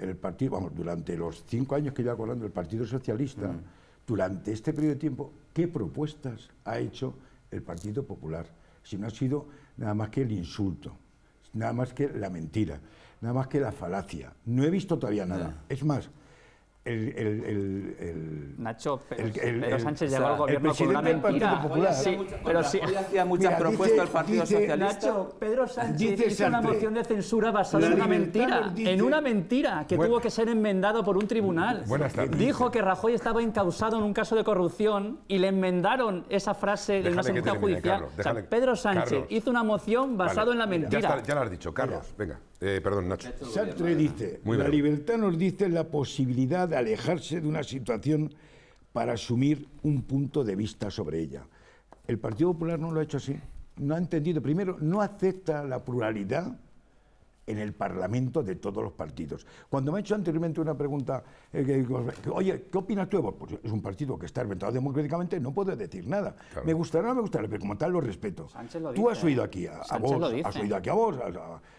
el partido, vamos, durante los 5 años que lleva gobernando el Partido Socialista, mm. durante este periodo de tiempo, ¿qué propuestas ha hecho el Partido Popular? Si no ha sido nada más que el insulto, nada más que la mentira, nada más que la falacia. No he visto todavía nada. Es más, el, el, el, el, Nacho, Pedro Sánchez llegó al gobierno con una mentira. Sí, pero sí. Hoy hacía muchas propuestas al Partido Socialista. Nacho, Pedro Sánchez hizo una moción de censura basada en una mentira, en una mentira que tuvo que ser enmendado por un tribunal. Mm, tardes, Dijo que Rajoy estaba encausado en un caso de corrupción y le enmendaron esa frase de una sentencia judicial. Pedro Sánchez hizo una moción basada en la mentira. Ya, lo has dicho, Carlos, venga. Eh, perdón, Nacho. dice, la libertad nos dice la posibilidad de alejarse de una situación para asumir un punto de vista sobre ella. El Partido Popular no lo ha hecho así. No ha entendido. Primero, no acepta la pluralidad en el Parlamento de todos los partidos. Cuando me ha hecho anteriormente una pregunta, eh, oye, ¿qué opinas tú? Pues es un partido que está inventado democráticamente, no puedo decir nada. Me gustará, no me gustará, pero como tal lo respeto. tú has ¿eh? oído aquí a, a vos, has oído aquí a vos,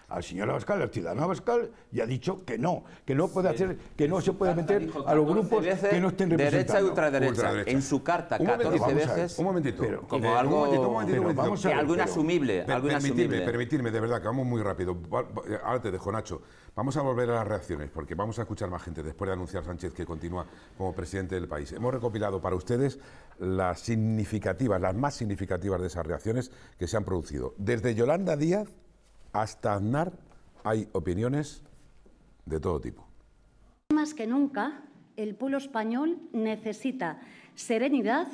al señor Abascal, al ciudadano Abascal, y ha dicho que no, que no puede hacer, que no se puede meter a los grupos que no estén representados. Derecha y ultraderecha. En su carta, 14 veces. Un momentito. como algo, un momentito, algo inasumible. permitirme, permitirme, de verdad, que vamos muy rápido. Ahora te dejo, Nacho. Vamos a volver a las reacciones, porque vamos a escuchar más gente después de anunciar Sánchez que continúa como presidente del país. Hemos recopilado para ustedes las significativas, las más significativas de esas reacciones que se han producido. Desde Yolanda Díaz hasta Aznar hay opiniones de todo tipo. Más que nunca, el pueblo español necesita serenidad,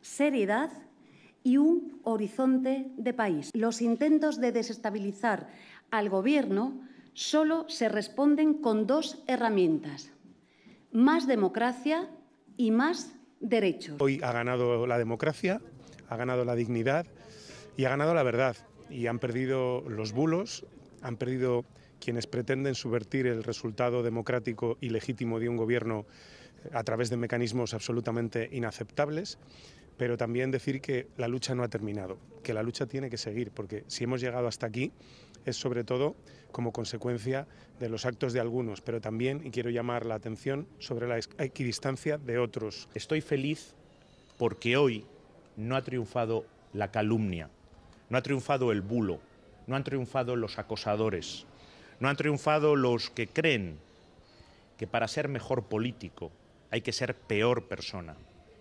seriedad y un horizonte de país. Los intentos de desestabilizar al Gobierno solo se responden con dos herramientas, más democracia y más derechos. Hoy ha ganado la democracia, ha ganado la dignidad y ha ganado la verdad y han perdido los bulos, han perdido quienes pretenden subvertir el resultado democrático y legítimo de un gobierno eh, a través de mecanismos absolutamente inaceptables, pero también decir que la lucha no ha terminado, que la lucha tiene que seguir, porque si hemos llegado hasta aquí es sobre todo como consecuencia de los actos de algunos, pero también, y quiero llamar la atención, sobre la equidistancia de otros. Estoy feliz porque hoy no ha triunfado la calumnia, no ha triunfado el bulo, no han triunfado los acosadores, no han triunfado los que creen que para ser mejor político hay que ser peor persona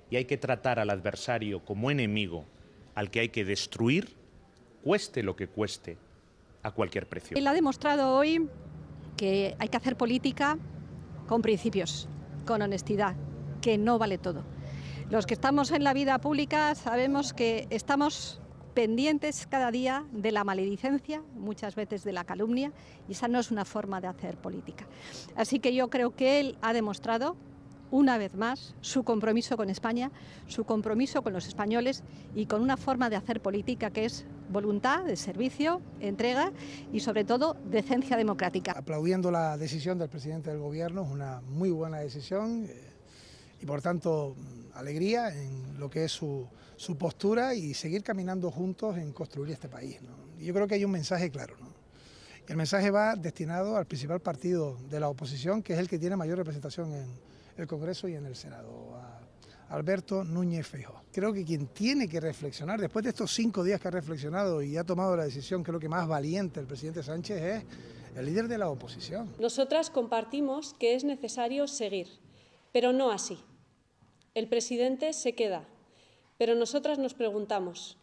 y hay que tratar al adversario como enemigo al que hay que destruir, cueste lo que cueste, a cualquier precio. Él ha demostrado hoy que hay que hacer política con principios, con honestidad, que no vale todo. Los que estamos en la vida pública sabemos que estamos pendientes cada día de la maledicencia, muchas veces de la calumnia, y esa no es una forma de hacer política. Así que yo creo que él ha demostrado una vez más su compromiso con España, su compromiso con los españoles y con una forma de hacer política que es voluntad de servicio, entrega y sobre todo decencia democrática. Aplaudiendo la decisión del presidente del gobierno, es una muy buena decisión eh, y por tanto alegría en lo que es su, su postura y seguir caminando juntos en construir este país. Yo creo que hay un mensaje claro. ¿no? El mensaje va destinado al principal partido de la oposición, que es el que tiene mayor representación en el Congreso y en el Senado, a Alberto Núñez Fejo. Creo que quien tiene que reflexionar, después de estos cinco días que ha reflexionado y ha tomado la decisión, creo que más valiente el presidente Sánchez es el líder de la oposición. Nosotras compartimos que es necesario seguir, pero no así. El presidente se queda, pero nosotras nos preguntamos,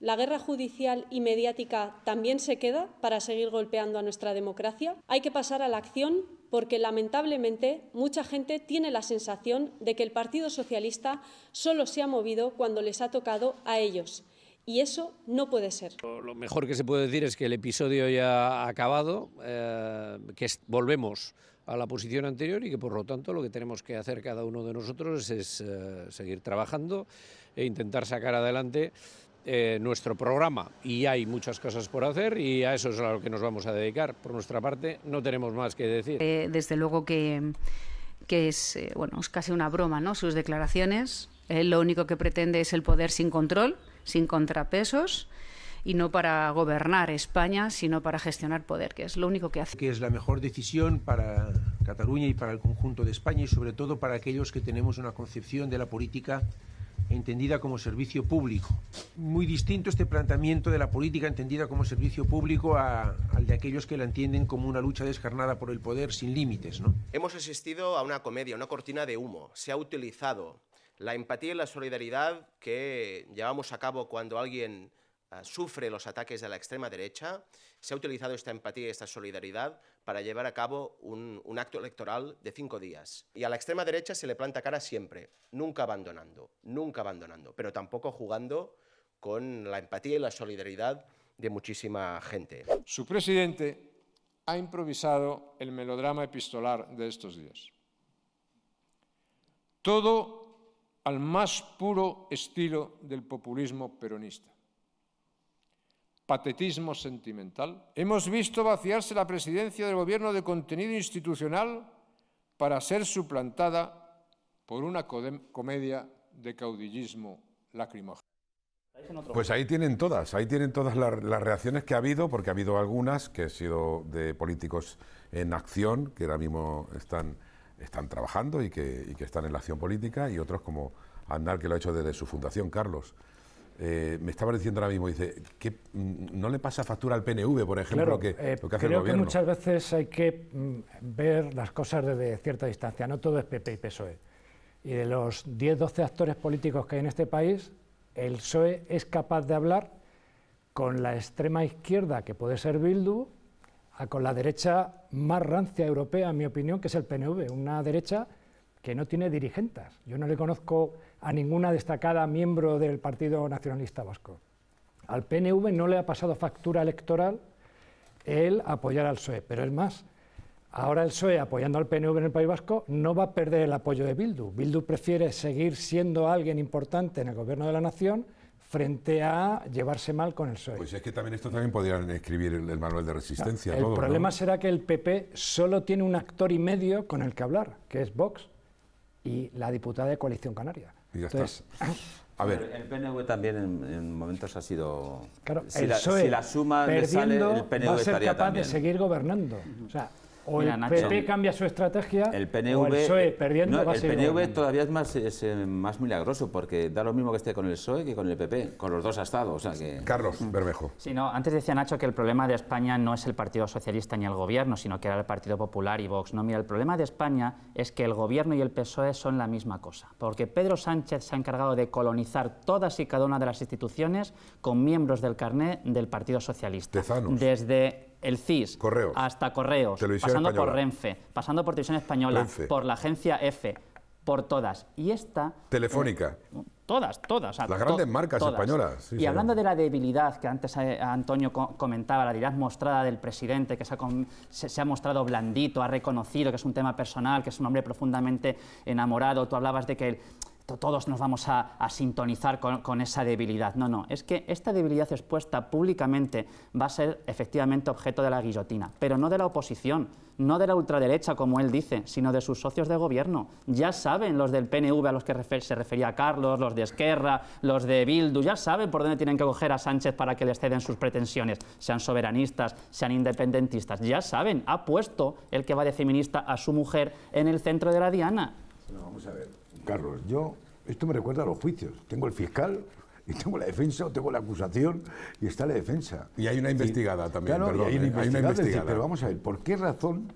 ¿La guerra judicial y mediática también se queda para seguir golpeando a nuestra democracia? Hay que pasar a la acción porque lamentablemente mucha gente tiene la sensación de que el Partido Socialista solo se ha movido cuando les ha tocado a ellos. Y eso no puede ser. Lo mejor que se puede decir es que el episodio ya ha acabado, eh, que volvemos a la posición anterior y que por lo tanto lo que tenemos que hacer cada uno de nosotros es eh, seguir trabajando e intentar sacar adelante eh, nuestro programa y hay muchas cosas por hacer y a eso es a lo que nos vamos a dedicar. Por nuestra parte no tenemos más que decir. Eh, desde luego que, es, bueno, es casi una broma ¿no? sus declaraciones. lo único que pretende es el poder sin control, sin contrapesos y no para gobernar España, sino para gestionar poder, que es lo único que hace. Que es la mejor decisión para Cataluña y para el conjunto de España y sobre todo para aquellos que tenemos una concepción de la política entendida como servicio público. Muy distinto este planteamiento de la política entendida como servicio público al de aquellos que la entienden como una lucha descarnada por el poder sin límites. ¿no? Hemos asistido a una comedia, una cortina de humo. Se ha utilizado la empatía y la solidaridad que llevamos a cabo cuando alguien eh, sufre los ataques de la extrema derecha, se ha utilizado esta empatía y esta solidaridad para llevar a cabo un, acto electoral de cinco días. Y a la extrema derecha se le planta cara siempre, nunca abandonando, nunca abandonando, pero tampoco jugando con la empatía y la solidaridad de muchísima gente. Su presidente ha improvisado el melodrama epistolar de estos días. Todo al más puro estilo del populismo peronista patetismo sentimental. Hemos visto vaciarse la presidencia del gobierno de contenido institucional para ser suplantada por una comedia de caudillismo lacrimógeno. Pues ahí tienen todas, ahí tienen todas las, reacciones que ha habido, porque ha habido algunas que han sido de políticos en acción, que ahora mismo están, están trabajando y que, y que están en la acción política, y otros como Andar, que lo ha hecho desde su fundación, Carlos, eh, me estaba diciendo ahora mismo, dice, que mm, no le pasa factura al PNV, por ejemplo, que, eh, creo que muchas veces hay que mm, ver las cosas desde cierta distancia, no todo es PP y PSOE. Y de los 10, 12 actores políticos que hay en este país, el PSOE es capaz de hablar con la extrema izquierda, que puede ser Bildu, a con la derecha más rancia europea, en mi opinión, que es el PNV, una derecha que no tiene dirigentes. Yo no le conozco a ninguna destacada miembro del Partido Nacionalista Vasco. Al PNV no le ha pasado factura electoral el apoyar al PSOE, pero es más, ahora el PSOE apoyando al PNV en el País Vasco no va a perder el apoyo de Bildu. Bildu prefiere seguir siendo alguien importante en el gobierno de la nación frente a llevarse mal con el PSOE. Pues es que también esto también podrían escribir el, manual de resistencia. el problema será que el PP solo tiene un actor y medio con el que hablar, que es Vox y la diputada de Coalición Canaria. Y ya Entonces, A ver. El PNV también en, momentos ha sido. Claro, si, la, suma perdiendo, sale, el PNV va a ser capaz de seguir gobernando el PP cambia su estrategia, el PNV, el eh, perdiendo El PNV todavía es más, eh, más milagroso, porque da lo mismo que esté con el PSOE que con el PP, con los dos ha estado. Carlos Bermejo. Sí, no, antes decía Nacho que el problema de España no es el Partido Socialista ni el Gobierno, sino que era el Partido Popular y Vox. No, mira, el problema de España es que el Gobierno y el PSOE son la misma cosa, porque Pedro Sánchez se ha encargado de colonizar todas y cada una de las instituciones con miembros del carnet del Partido Socialista. Tezanos. Desde el CIS, hasta Correos, pasando por Renfe, pasando por Televisión Española, por la agencia EFE, por todas. Y esta... Telefónica. Eh, todas, todas. Las grandes marcas españolas. y hablando de la debilidad que antes eh, Antonio comentaba, la debilidad mostrada del presidente, que se ha, ha, mostrado blandito, ha reconocido que es un tema personal, que es un hombre profundamente enamorado. Tú hablabas de que... El todos nos vamos a, sintonizar con, esa debilidad. No, no, es que esta debilidad expuesta públicamente va a ser efectivamente objeto de la guillotina, pero no de la oposición, no de la ultraderecha, como él dice, sino de sus socios de gobierno. Ya saben los del PNV a los que se refería Carlos, los de Esquerra, los de Bildu, ya saben por dónde tienen que coger a Sánchez para que les ceden sus pretensiones, sean soberanistas, sean independentistas. Ya saben, ha puesto el que va de feminista a su mujer en el centro de la diana. No, vamos a ver. Carlos, yo, esto me recuerda a los juicios. Tengo el fiscal, y tengo la defensa o tengo la acusación y está la defensa. Y hay una investigada también, perdón, hay, una investigada, pero vamos a ver, ¿por qué razón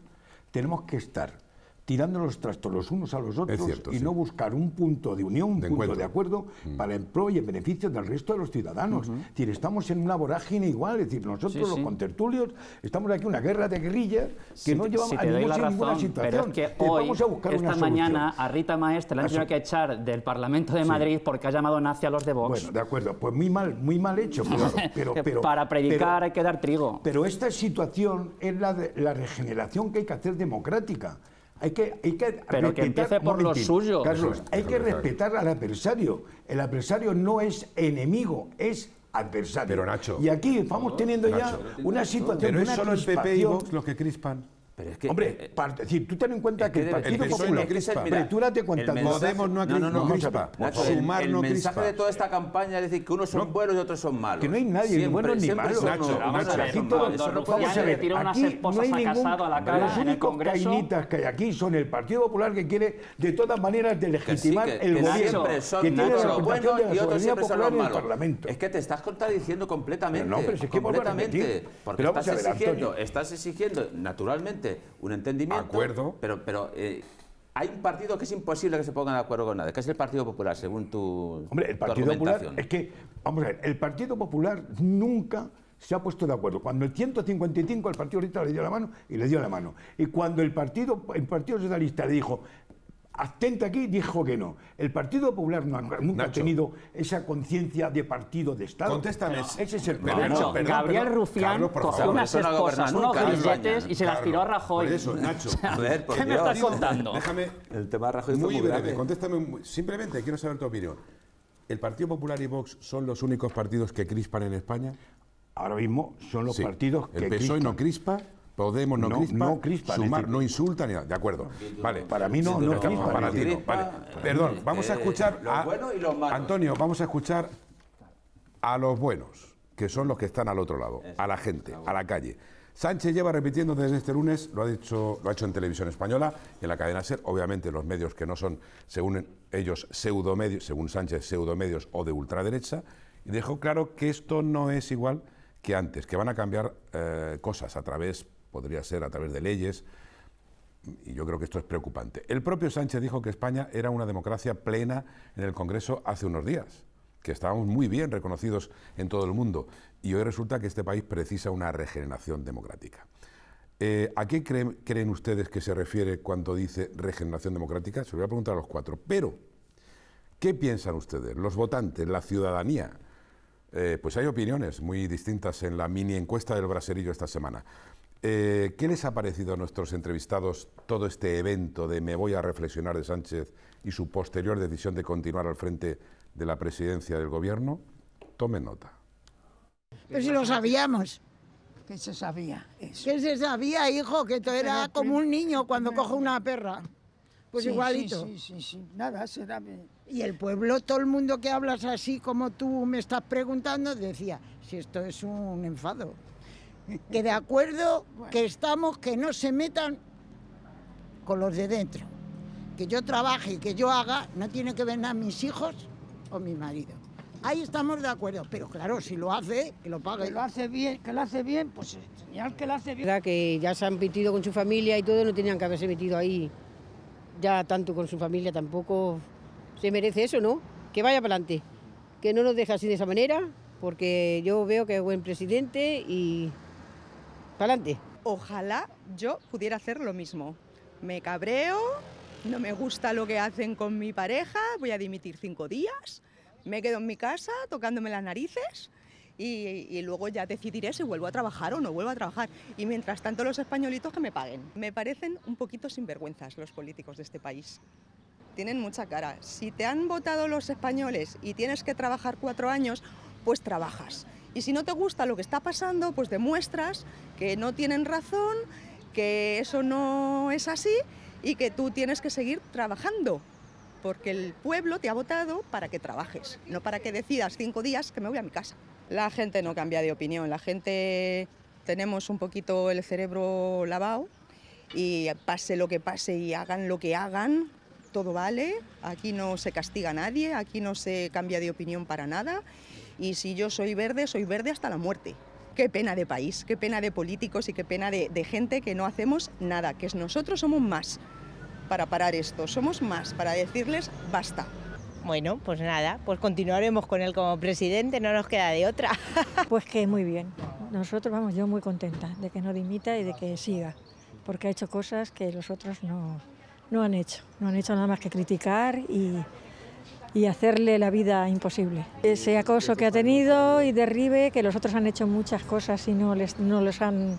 tenemos que estar tirando los trastos los unos a los otros y no buscar un punto de unión, un punto de acuerdo mm. para el pro y el beneficio del resto de los ciudadanos. decir, estamos en una vorágine igual, es decir, nosotros los contertulios estamos aquí en una guerra de guerrillas que no llevamos a ninguna, situación. que hoy, esta mañana, a Rita Maestre la han tenido que echar del Parlamento de Madrid porque ha llamado nazi a los de Vox. Bueno, de acuerdo, pues muy mal, muy mal hecho. Pero, para predicar hay que dar trigo. Pero esta situación es la, de, la regeneración que hay que hacer democrática. Hay que, hay que Pero por lo suyo. Carlos, hay que respetar al adversario. El adversario no es enemigo, es adversario. Pero Nacho. Y aquí vamos teniendo ya una situación. Pero es solo el PP y Vox los que crispan. Pero es que, Hombre, eh, eh tú ten en cuenta que, el Partido Popular, es crispa. túrate tú date cuenta, el Podemos no, no, no, crispa, Sumar el, no el mensaje de toda esta campaña es decir que unos son buenos y otros son malos. Que no hay nadie ni bueno ni malo. Nacho, Nacho, aquí todo, eso no Aquí no hay ningún, a la los únicos cainitas que hay aquí son el Partido Popular que quiere de todas maneras de legitimar el gobierno. Que tiene la representación de la soberanía popular en el Parlamento. Es que te estás contradiciendo completamente. No, pero es que completamente. Porque estás exigiendo, estás exigiendo naturalmente un entendimiento. Acuerdo. Pero, pero eh, hay un partido que es imposible que se pongan de acuerdo con nadie, que es el Partido Popular, según tu. Hombre, el Partido Popular. Es que, vamos a ver, el Partido Popular nunca se ha puesto de acuerdo. Cuando el 155 el Partido Socialista le dio la mano y le dio la mano. Y cuando el Partido, el partido Socialista le dijo, atenta aquí dijo que no. El Partido Popular no ha, nunca ha tenido esa conciencia de partido de Estado. Contéstame. Ese es el problema. Gabriel Rufián cogió unas cosas unos grilletes y se las tiró a Rajoy. eso, Nacho. a ver, ¿Qué me estás contando? Déjame. El tema Rajoy muy, muy breve. Contéstame. simplemente quiero saber tu opinión. ¿El Partido Popular y Vox son los únicos partidos que crispan en España? Ahora mismo son los partidos que. El PSOE no crispa. Podemos no, no no sumar, no insulta ni eh, nada. De acuerdo. Vale. Para mí no, para ti no. Ah, Perdón, vamos a eh, escuchar a, Antonio, vamos a escuchar a los buenos, que son los que están al otro lado, a la gente, a la calle. Sánchez lleva repitiendo desde este lunes, lo ha, dicho, lo ha hecho en televisión española, en la cadena SER, obviamente los medios que no son, según ellos, pseudomedios, según Sánchez, pseudomedios o de ultraderecha, y dejó claro que esto no es igual que antes, que van a cambiar eh, cosas a través podría ser a través de leyes, y yo creo que esto es preocupante. El propio Sánchez dijo que España era una democracia plena en el Congreso hace unos días, que estábamos muy bien reconocidos en todo el mundo, y hoy resulta que este país precisa una regeneración democrática. Eh, ¿A qué creen, ustedes que se refiere cuando dice regeneración democrática? Se lo voy a preguntar a los cuatro, pero ¿qué piensan ustedes, los votantes, la ciudadanía? Eh, pues hay opiniones muy distintas en la mini encuesta del Braserillo esta semana. Eh, ¿Qué les ha parecido a nuestros entrevistados todo este evento de Me voy a reflexionar de Sánchez y su posterior decisión de continuar al frente de la presidencia del gobierno? Tome nota. Pero si lo sabíamos. Que se sabía eso. Que se sabía, hijo, que tú era como un niño cuando cojo una perra. Pues igualito. Sí, sí, sí, Nada, Y el pueblo, todo el mundo que hablas así como tú me estás preguntando, decía: si esto es un enfado que de acuerdo que estamos, que no se metan con los de dentro. Que yo trabaje y que yo haga, no tiene que ver nada mis hijos o mi marido. Ahí estamos de acuerdo, pero claro, si lo hace, que lo pague. Que lo hace bien, que lo hace bien, pues señal que lo hace bien. Que ya se han metido con su familia y todo, no tenían que haberse metido ahí ya tanto con su familia, tampoco se merece eso, ¿no? Que vaya para adelante, que no nos deje así de esa manera, porque yo veo que es buen presidente y Ojalá yo pudiera hacer lo mismo. Me cabreo, no me gusta lo que hacen con mi pareja, voy a dimitir cinco días, me quedo en mi casa tocándome las narices y, y, luego ya decidiré si vuelvo a trabajar o no vuelvo a trabajar. Y mientras tanto los españolitos que me paguen. Me parecen un poquito sinvergüenzas los políticos de este país. Tienen mucha cara. Si te han votado los españoles y tienes que trabajar cuatro años, pues trabajas. Y si no te gusta lo que está pasando, pues demuestras que no tienen razón, que eso no es así y que tú tienes que seguir trabajando, porque el pueblo te ha votado para que trabajes, no para que decidas cinco días que me voy a mi casa. La gente no cambia de opinión, la gente tenemos un poquito el cerebro lavado y pase lo que pase y hagan lo que hagan, todo vale, aquí no se castiga a nadie, aquí no se cambia de opinión para nada y si yo soy verde, soy verde hasta la muerte. Qué pena de país, qué pena de políticos y qué pena de, gente que no hacemos nada, que nosotros somos más para parar esto, somos más para decirles basta. Bueno, pues nada, pues continuaremos con él como presidente, no nos queda de otra. pues que muy bien. Nosotros vamos, yo muy contenta de que no dimita y de que siga, porque ha hecho cosas que los otros no, no han hecho. No han hecho nada más que criticar y, y hacerle la vida imposible. Ese acoso que ha tenido y derribe, que los otros han hecho muchas cosas y no les, no los han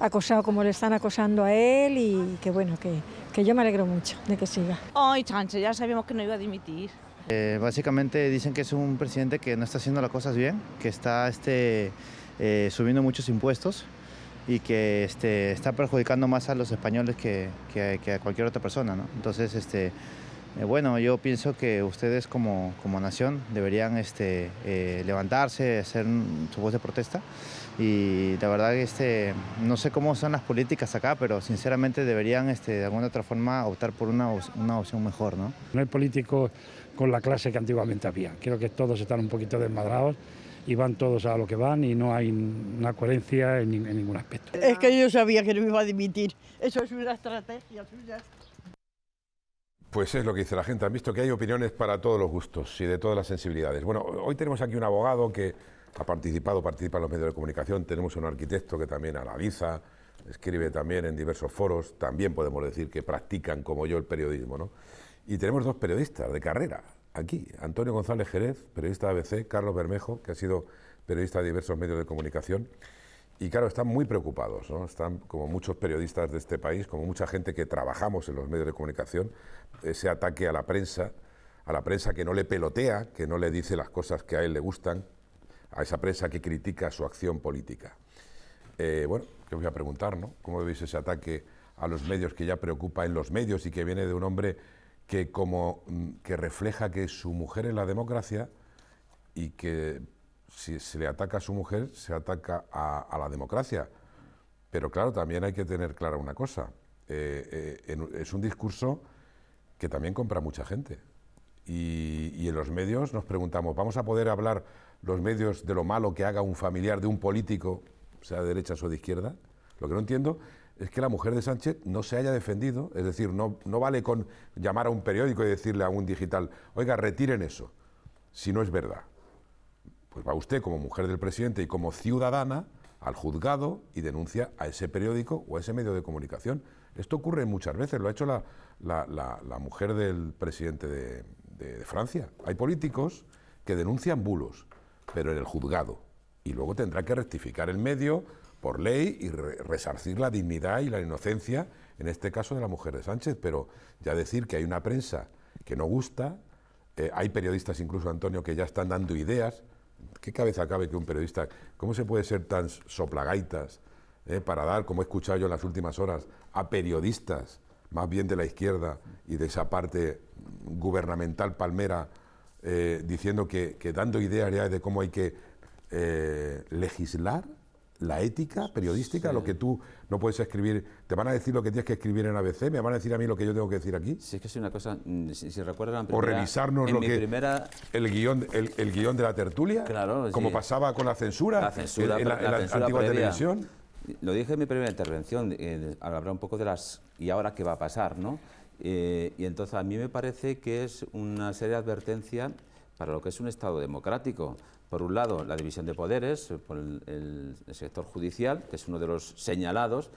acosado como le están acosando a él y que bueno, que, que yo me alegro mucho de que siga. Ay, chance ya sabíamos que no iba a dimitir. Eh, básicamente dicen que es un presidente que no está haciendo las cosas bien, que está este, eh, subiendo muchos impuestos y que este, está perjudicando más a los españoles que, que, que a cualquier otra persona. ¿no? Entonces, este, eh, bueno, yo pienso que ustedes como, como nación deberían este, eh, levantarse, hacer su voz de protesta. Y la verdad que este, no sé cómo son las políticas acá, pero sinceramente deberían este, de alguna otra forma optar por una, una opción mejor. ¿no? no hay políticos con la clase que antiguamente había. Creo que todos están un poquito desmadrados y van todos a lo que van y no hay una coherencia en, en ningún aspecto. Es que yo sabía que no iba a dimitir. Eso es una estrategia suya. Pues es lo que dice la gente. Han visto que hay opiniones para todos los gustos y de todas las sensibilidades. Bueno, hoy tenemos aquí un abogado que ha participado, participa en los medios de comunicación. Tenemos un arquitecto que también analiza, escribe también en diversos foros. También podemos decir que practican, como yo, el periodismo. ¿no? Y tenemos dos periodistas de carrera aquí. Antonio González Jerez, periodista de ABC, Carlos Bermejo, que ha sido periodista de diversos medios de comunicación. Y claro, están muy preocupados, ¿no? Están como muchos periodistas de este país, como mucha gente que trabajamos en los medios de comunicación, ese ataque a la prensa, a la prensa que no le pelotea, que no le dice las cosas que a él le gustan, a esa prensa que critica su acción política. Eh, bueno, que voy a preguntar, ¿no? ¿Cómo veis ese ataque a los medios que ya preocupa en los medios y que viene de un hombre que como mm, que refleja que su mujer es la democracia y que si se le ataca a su mujer, se ataca a, la democracia. Pero claro, también hay que tener clara una cosa. Eh, eh, es un discurso que también compra mucha gente. Y, en los medios nos preguntamos, ¿vamos a poder hablar los medios de lo malo que haga un familiar de un político, sea de derecha o de izquierda? Lo que no entiendo es que la mujer de Sánchez no se haya defendido. Es decir, no, no vale con llamar a un periódico y decirle a un digital, oiga, retiren eso, si no es verdad. Pues va usted como mujer del presidente y como ciudadana al juzgado y denuncia a ese periódico o a ese medio de comunicación. Esto ocurre muchas veces, lo ha hecho la, mujer del presidente de, Francia. Hay políticos que denuncian bulos, pero en el juzgado. Y luego tendrá que rectificar el medio por ley y resarcir la dignidad y la inocencia, en este caso de la mujer de Sánchez. Pero ya decir que hay una prensa que no gusta, eh, hay periodistas incluso, Antonio, que ya están dando ideas ¿Qué cabeza cabe que un periodista, cómo se puede ser tan soplagaitas eh, para dar, como he escuchado yo en las últimas horas, a periodistas, más bien de la izquierda y de esa parte gubernamental palmera, eh, diciendo que, que, dando ideas de cómo hay que eh, legislar? la ética periodística, lo que tú no puedes escribir. Te van a decir lo que tienes que escribir en ABC, me van a decir a mí lo que yo tengo que decir aquí. Si es que es una cosa, mm, si, recuerdan... o revisarnos lo que... El, guión, el, de la tertulia, claro, como pasaba con la censura, en, la, antigua televisión. Lo dije en mi primera intervención, eh, habrá un poco de las... ¿Y ahora qué va a pasar? ¿no? Eh, y entonces a mí me parece que es una de advertencia para lo que es un Estado democrático por un lado, la división de poderes, eh, por el, sector judicial, que es uno de los señalados,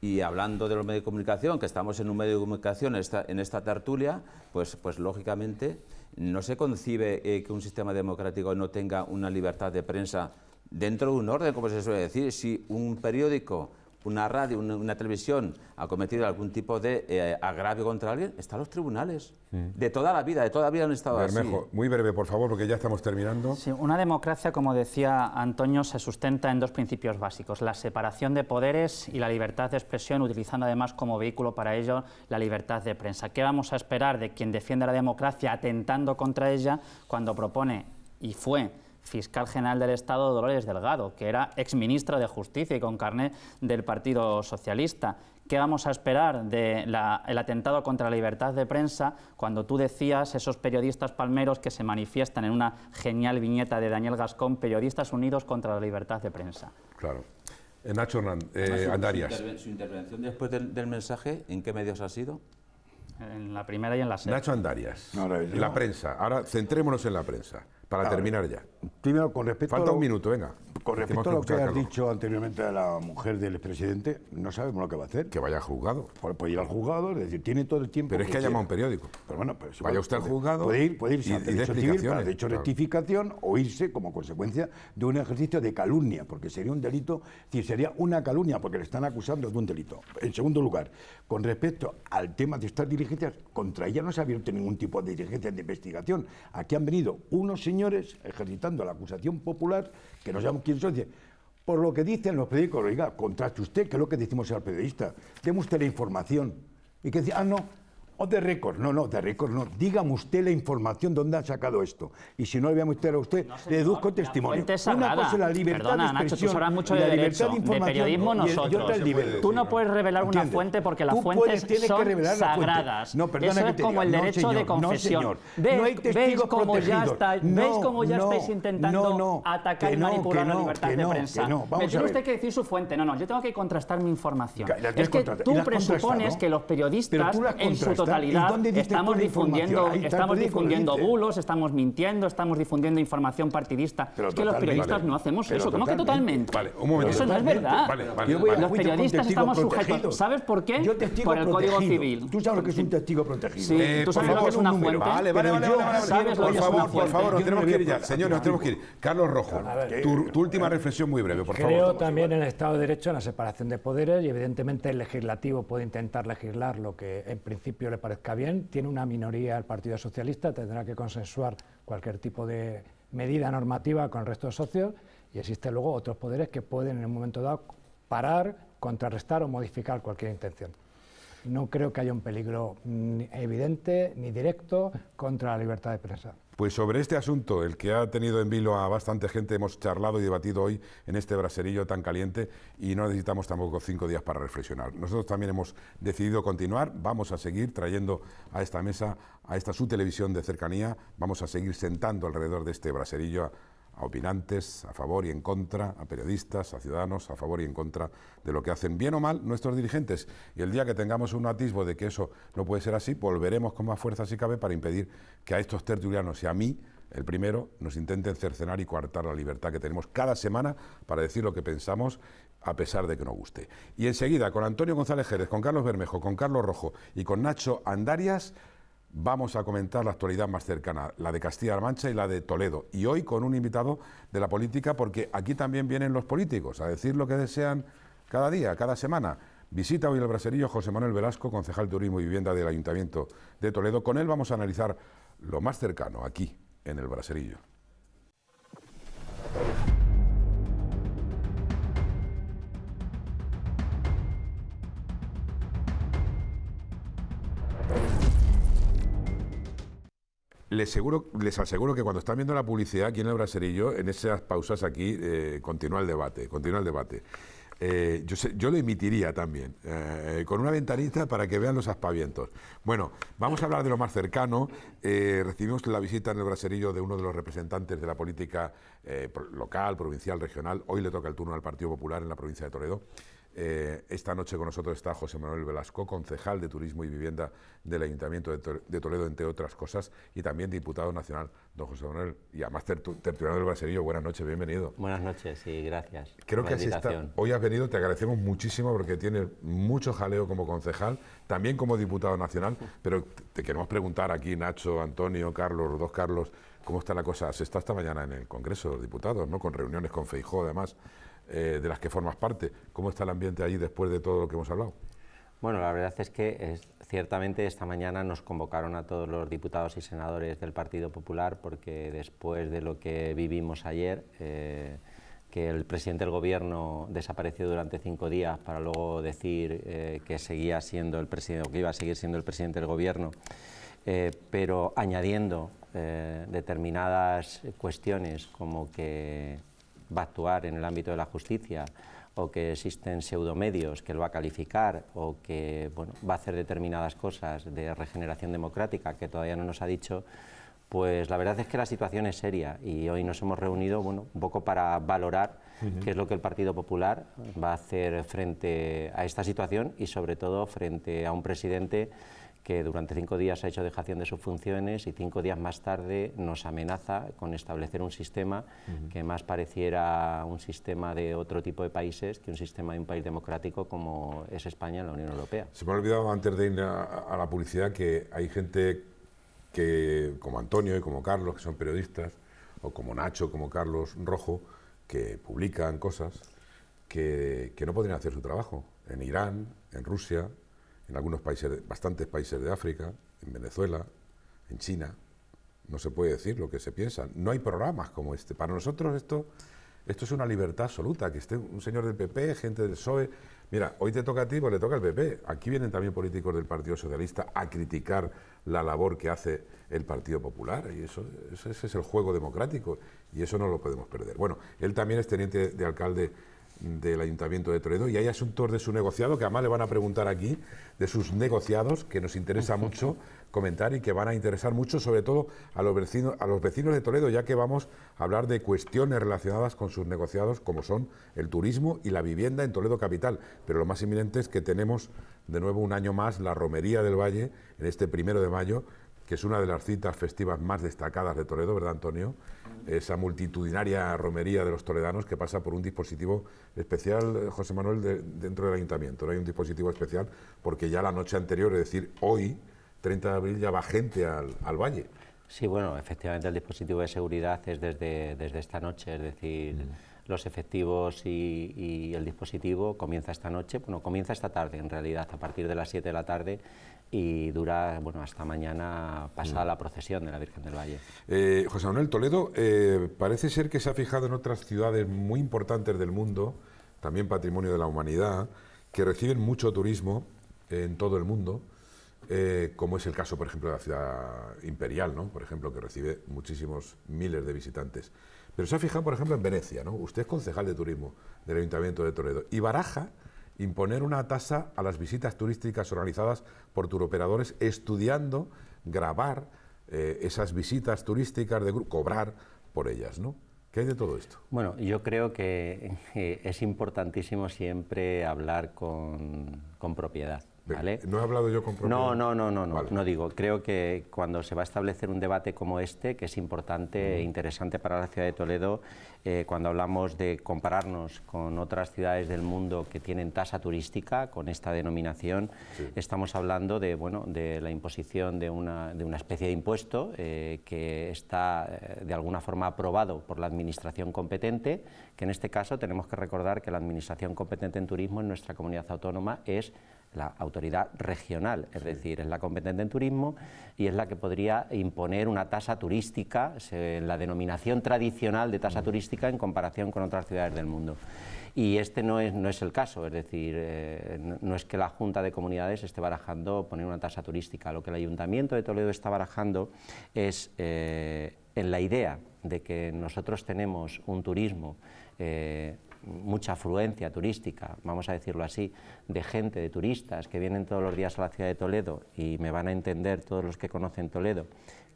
y hablando de los medios de comunicación, que estamos en un medio de comunicación en esta, tertulia, pues, pues lógicamente no se concibe eh, que un sistema democrático no tenga una libertad de prensa dentro de un orden, como se suele decir. Si un periódico una radio, una, televisión ha cometido algún tipo de eh, agravio contra alguien, están los tribunales. De toda la vida, de toda la vida han estado Bermejo, muy breve, por favor, porque ya estamos terminando. Sí, una democracia, como decía Antonio, se sustenta en dos principios básicos, la separación de poderes y la libertad de expresión, utilizando además como vehículo para ello la libertad de prensa. ¿Qué vamos a esperar de quien defiende la democracia atentando contra ella cuando propone, y fue fiscal general del Estado Dolores Delgado, que era exministra de Justicia y con carné del Partido Socialista. ¿Qué vamos a esperar del atentado contra la libertad de prensa cuando tú decías esos periodistas palmeros que se manifiestan en una genial viñeta de Daniel Gascón, Periodistas Unidos contra la Libertad de Prensa? Claro. Eh, Nacho eh, Andarias. Su, intervención después del, mensaje, ¿en qué medios ha sido? En la primera y en la segunda. Nacho Andarias. la prensa. Ahora centrémonos en la prensa, para terminar ya primero con respecto a un minuto, venga. Con respecto a lo que, has dicho anteriormente a la mujer del expresidente, no sabemos lo que va a hacer. Que vaya al juzgado. Puede ir al juzgado, es decir, tiene todo el tiempo. Pero es que, ha llamado un periódico. Pero bueno, pues, vaya usted al juzgado. Puede ir, puede irse y, derecho rectificación o irse como consecuencia de un ejercicio de calumnia, porque sería un delito, es sería una calumnia, porque le están acusando de un delito. En segundo lugar, con respecto al tema de estas diligencias, contra ella no se ha abierto ningún tipo de diligencia de investigación. Aquí han venido unos señores ejercitando la acusación popular, que no sabemos quién son, por lo que dicen los periódicos, oiga, contraste usted, que es lo que decimos al periodista, démosle la información. Y que dice, ah, no, o oh, de récord, no, no, de récord no. Dígame usted la información dónde ha sacado esto. Y si no le voy a mostrar a usted, deduzco testimonio. Una cosa es la libertad Perdona, de expresión, Nacho, tú mucho de la libertad de De periodismo nosotros. tú no puedes revelar una fuente porque las fuentes son sagradas. No, perdona Eso que es te como el derecho no, señor, de confesión. No, hay testigos ¿Veis cómo ya, ¿veis cómo ya estáis intentando atacar y manipular la libertad de prensa? Me tiene usted que decir su fuente. No, no, yo tengo que contrastar mi información. Es que tú presupones que los periodistas en su totalidad estamos difundiendo, estamos difundiendo bulos, estamos mintiendo, estamos difundiendo información partidista. es que los periodistas no hacemos eso. ¿Cómo que totalmente? Vale, un momento. Eso no es verdad. los periodistas estamos sujetos. ¿Sabes por qué? por el Código Civil. Tú sabes lo que es un testigo protegido. Sí, eh, tú sabes lo que es una fuente. Vale, vale, vale. por favor, por favor, nos tenemos que ir ya. Señores, nos tenemos que ir. Carlos Rojo, tu última reflexión muy breve, por favor. Creo también en el Estado de Derecho, en la separación de poderes y evidentemente el legislativo puede intentar legislar lo que en principio parezca bien. Tiene una minoría el Partido Socialista, tendrá que consensuar cualquier tipo de medida normativa con el resto de socios y existen luego otros poderes que pueden en un momento dado parar, contrarrestar o modificar cualquier intención. No creo que haya un peligro mm, evidente ni directo contra la libertad de prensa. Pues sobre este asunto, el que ha tenido en vilo a bastante gente, hemos charlado y debatido hoy en este braserillo tan caliente y no necesitamos tampoco cinco días para reflexionar. Nosotros también hemos decidido continuar, vamos a seguir trayendo a esta mesa, a esta su televisión de cercanía, vamos a seguir sentando alrededor de este braserillo a opinantes, a favor y en contra, a periodistas, a ciudadanos, a favor y en contra de lo que hacen bien o mal nuestros dirigentes. Y el día que tengamos un atisbo de que eso no puede ser así, volveremos con más fuerza si cabe para impedir que a estos tertulianos y a mí, el primero, nos intenten cercenar y coartar la libertad que tenemos cada semana para decir lo que pensamos a pesar de que no guste. Y enseguida, con Antonio González Jerez, con Carlos Bermejo, con Carlos Rojo y con Nacho Andarias, vamos a comentar la actualidad más cercana, la de Castilla-La Mancha y la de Toledo. Y hoy con un invitado de la política, porque aquí también vienen los políticos a decir lo que desean cada día, cada semana. Visita hoy el braserillo José Manuel Velasco, concejal de Turismo y Vivienda del Ayuntamiento de Toledo. Con él vamos a analizar lo más cercano aquí, en el braserillo. Les, seguro, les aseguro que cuando están viendo la publicidad aquí en el Braserillo, en esas pausas aquí, eh, continúa el debate, continúa el debate. Eh, yo, lo emitiría también, eh, con una ventanita para que vean los aspavientos. Bueno, vamos a hablar de lo más cercano. recibimos la visita en el braserillo de uno de los representantes de la política local, provincial, regional. Hoy le toca el turno al Partido Popular en la provincia de Toledo. Eh, esta noche con nosotros está José Manuel Velasco, concejal de Turismo y Vivienda del Ayuntamiento de, Toledo, entre otras cosas, y también diputado nacional, don José Manuel, y además tertuliano del Braserillo. Buenas noches, bienvenido. Buenas noches y gracias. Creo que así está. Hoy has venido, te agradecemos muchísimo porque tienes mucho jaleo como concejal, también como diputado nacional, pero te queremos preguntar aquí, Nacho, Antonio, Carlos, dos Carlos, ¿cómo está la cosa? Se está esta mañana en el Congreso de los Diputados, ¿no? Con reuniones con Feijó, además. Eh, de las que formas parte. ¿Cómo está el ambiente allí después de todo lo que hemos hablado? Bueno, la verdad es que ciertamente esta mañana nos convocaron a todos los diputados y senadores del Partido Popular porque después de lo que vivimos ayer, eh, que el presidente del gobierno desapareció durante cinco días para luego decir eh, que seguía siendo el presidente, que iba a seguir siendo el presidente del gobierno, pero añadiendo determinadas cuestiones como que va a actuar en el ámbito de la justicia o que existen pseudomedios que lo va a calificar o que bueno, va a hacer determinadas cosas de regeneración democrática que todavía no nos ha dicho, pues la verdad es que la situación es seria y hoy nos hemos reunido bueno, un poco para valorar qué es lo que el Partido Popular va a hacer frente a esta situación y sobre todo frente a un presidente que durante cinco días ha hecho dejación de sus funciones y cinco días más tarde nos amenaza con establecer un sistema que más pareciera un sistema de otro tipo de países que un sistema de un país democrático como es España en la Unión Europea. Se me ha olvidado antes de ir a, la publicidad que hay gente que, como Antonio y como Carlos, que son periodistas, o como Nacho, como Carlos Rojo, que publican cosas que, que no podrían hacer su trabajo en Irán, en Rusia, en algunos países, bastantes países de África, en Venezuela, en China. No se puede decir lo que se piensa. No hay programas como este. Para nosotros esto, esto es una libertad absoluta, que esté un señor del PP, gente del PSOE. Mira, hoy te toca a ti, pues le toca al PP. Aquí vienen también políticos del Partido Socialista a criticar la labor que hace el Partido Popular. Y eso, ese es el juego democrático. Y eso no lo podemos perder. Bueno, él también es teniente de alcalde del Ayuntamiento de Toledo y hay asuntos de su negociado que además le van a preguntar aquí, de sus negociados, que nos interesa mucho comentar y que van a interesar mucho sobre todo a los, vecinos, a los vecinos de Toledo, ya que vamos a hablar de cuestiones relacionadas con sus negociados como son el turismo y la vivienda en Toledo Capital. Pero lo más inminente es que tenemos de nuevo un año más la Romería del Valle en este primero de mayo que es una de las citas festivas más destacadas de Toledo, ¿verdad, Antonio? Esa multitudinaria romería de los toledanos que pasa por un dispositivo especial, eh, José Manuel, dentro del ayuntamiento. No hay un dispositivo especial porque ya la noche anterior, es decir, hoy, 30 de abril, ya va gente al, valle. Sí, bueno, efectivamente el dispositivo de seguridad es desde, desde esta noche, es decir, mm. los efectivos y, y, el dispositivo comienza esta noche, bueno, comienza esta tarde en realidad, a partir de las 7 de la tarde y dura bueno, hasta mañana pasada mm. la procesión de la Virgen del Valle. Eh, José Manuel Toledo, eh, parece ser que se ha fijado en otras ciudades muy importantes del mundo, también patrimonio de la humanidad, que reciben mucho turismo en todo el mundo. Eh, como es el caso, por ejemplo, de la ciudad imperial, ¿no? por ejemplo, que recibe muchísimos miles de visitantes. Pero se ha fijado, por ejemplo, en Venecia. ¿no? Usted es concejal de turismo del Ayuntamiento de Toledo y baraja imponer una tasa a las visitas turísticas organizadas por turoperadores, estudiando grabar eh, esas visitas turísticas de cobrar por ellas, ¿no? ¿Qué hay de todo esto? Bueno, yo creo que eh, es importantísimo siempre hablar con, propiedad. ¿vale? No he hablado yo con propiedad. No, no, no, no, no, no digo. Creo que cuando se va a establecer un debate como este, que es importante e interesante para la ciudad de Toledo, eh, cuando hablamos de compararnos con otras ciudades del mundo que tienen tasa turística, con esta denominación, estamos hablando de, bueno, de la imposición de una, de una especie de impuesto eh, que está eh, de alguna forma aprobado por la administración competente, que en este caso tenemos que recordar que la administración competente en turismo en nuestra comunidad autónoma es la autoridad regional, es decir, es la competente en turismo y es la que podría imponer una tasa turística, la denominación tradicional de tasa mm. turística en comparación con otras ciudades del mundo. Y este no es, no es el caso, es decir, eh, no, es que la Junta de Comunidades esté barajando poner una tasa turística. Lo que el Ayuntamiento de Toledo está barajando es eh, en la idea de que nosotros tenemos un turismo eh, mucha afluencia turística, vamos a decirlo así, de gente, de turistas que vienen todos los días a la ciudad de Toledo y me van a entender todos los que conocen Toledo,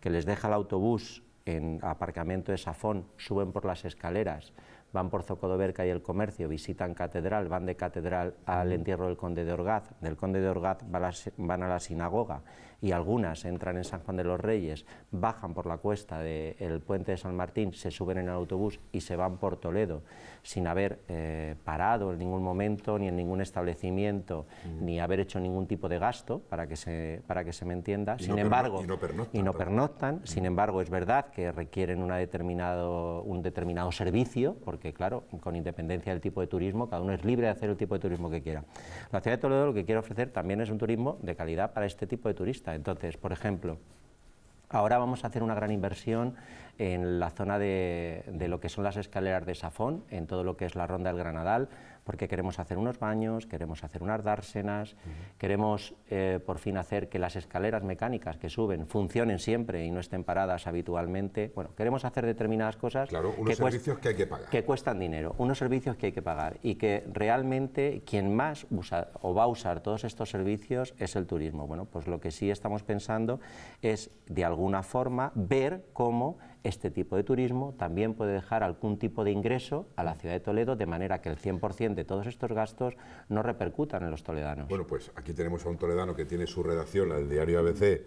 que les deja el autobús en aparcamiento de Safón, suben por las escaleras, van por Zocodoberca y el comercio, visitan catedral, van de catedral al entierro del conde de Orgaz, del conde de Orgaz van a la sinagoga, y algunas entran en San Juan de los Reyes, bajan por la cuesta del puente de San Martín, se suben en el autobús y se van por Toledo sin haber eh, parado en ningún momento, ni en ningún establecimiento, mm. ni haber hecho ningún tipo de gasto, para que se, para que se me entienda. sin embargo, y no pernoctan. Mm. Sin embargo, es verdad que requieren un determinado servicio, porque claro, con independencia del tipo de turismo, cada uno es libre de hacer el tipo de turismo que quiera. La ciudad de Toledo lo que quiere ofrecer también es un turismo de calidad para este tipo de turistas entonces, por ejemplo, ahora vamos a hacer una gran inversión en la zona de, de lo que son las escaleras de Safón, en todo lo que es la ronda del Granadal porque queremos hacer unos baños, queremos hacer unas dársenas, queremos eh, por fin hacer que las escaleras mecánicas que suben funcionen siempre y no estén paradas habitualmente. Bueno, queremos hacer determinadas cosas. Claro, que servicios que hay que pagar. Que cuestan dinero, unos servicios que hay que pagar y que realmente quien más usa o va a usar todos estos servicios es el turismo. Bueno, pues lo que sí estamos pensando es de alguna forma ver cómo este tipo de turismo también puede dejar algún tipo de ingreso a la ciudad de Toledo, de manera que el 100% de todos estos gastos no repercutan en los toledanos. Bueno, pues aquí tenemos a un toledano que tiene su redacción al diario ABC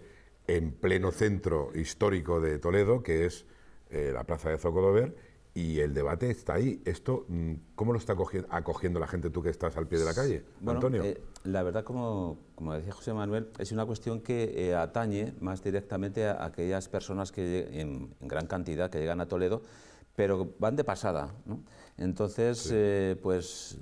en pleno centro histórico de Toledo, que es eh, la plaza de Zocodover, y el debate está ahí. Esto, mm, ¿cómo lo está acogiendo la gente tú que estás al pie de la calle, Antonio? Eh, la verdad, como, como, decía José Manuel, es una cuestión que eh, atañe más directamente a, aquellas personas que en, en, gran cantidad que llegan a Toledo, pero van de pasada. Entonces, eh, pues,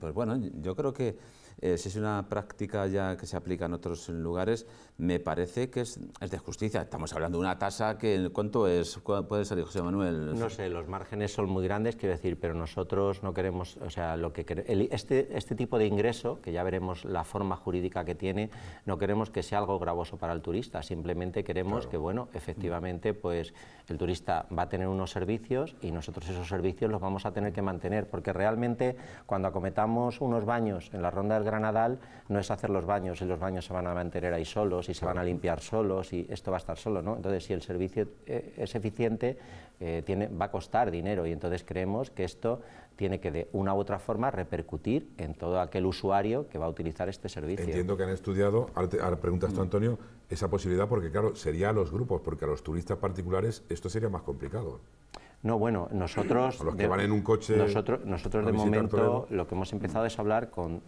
pues bueno, yo creo que si es una práctica ya que se aplica en otros lugares, me parece que es, de justicia. Estamos hablando de una tasa que, ¿cuánto es? puede salir, José Manuel? No sé, los márgenes son muy grandes, quiero decir, pero nosotros no queremos, o sea, lo que este, este tipo de ingreso, que ya veremos la forma jurídica que tiene, no queremos que sea algo gravoso para el turista, simplemente queremos que, bueno, efectivamente, pues el turista va a tener unos servicios y nosotros esos servicios los vamos a tener que mantener, porque realmente cuando acometamos unos baños en la ronda del Granadal, no es hacer los baños, y los baños se van a mantener ahí solos, si se van a limpiar solos y esto va a estar solo, ¿no? Entonces, si el servicio eh, es eficiente, eh, tiene, va a costar dinero y entonces creemos que esto tiene que de una u otra forma repercutir en todo aquel usuario que va a utilizar este servicio. Entiendo que han estudiado, ahora preguntas tú Antonio, esa posibilidad porque claro, sería a los grupos, porque a los turistas particulares esto sería más complicado. No, bueno, nosotros... A los que van en un coche... Nosotros, nosotros de momento lo que hemos empezado es hablar con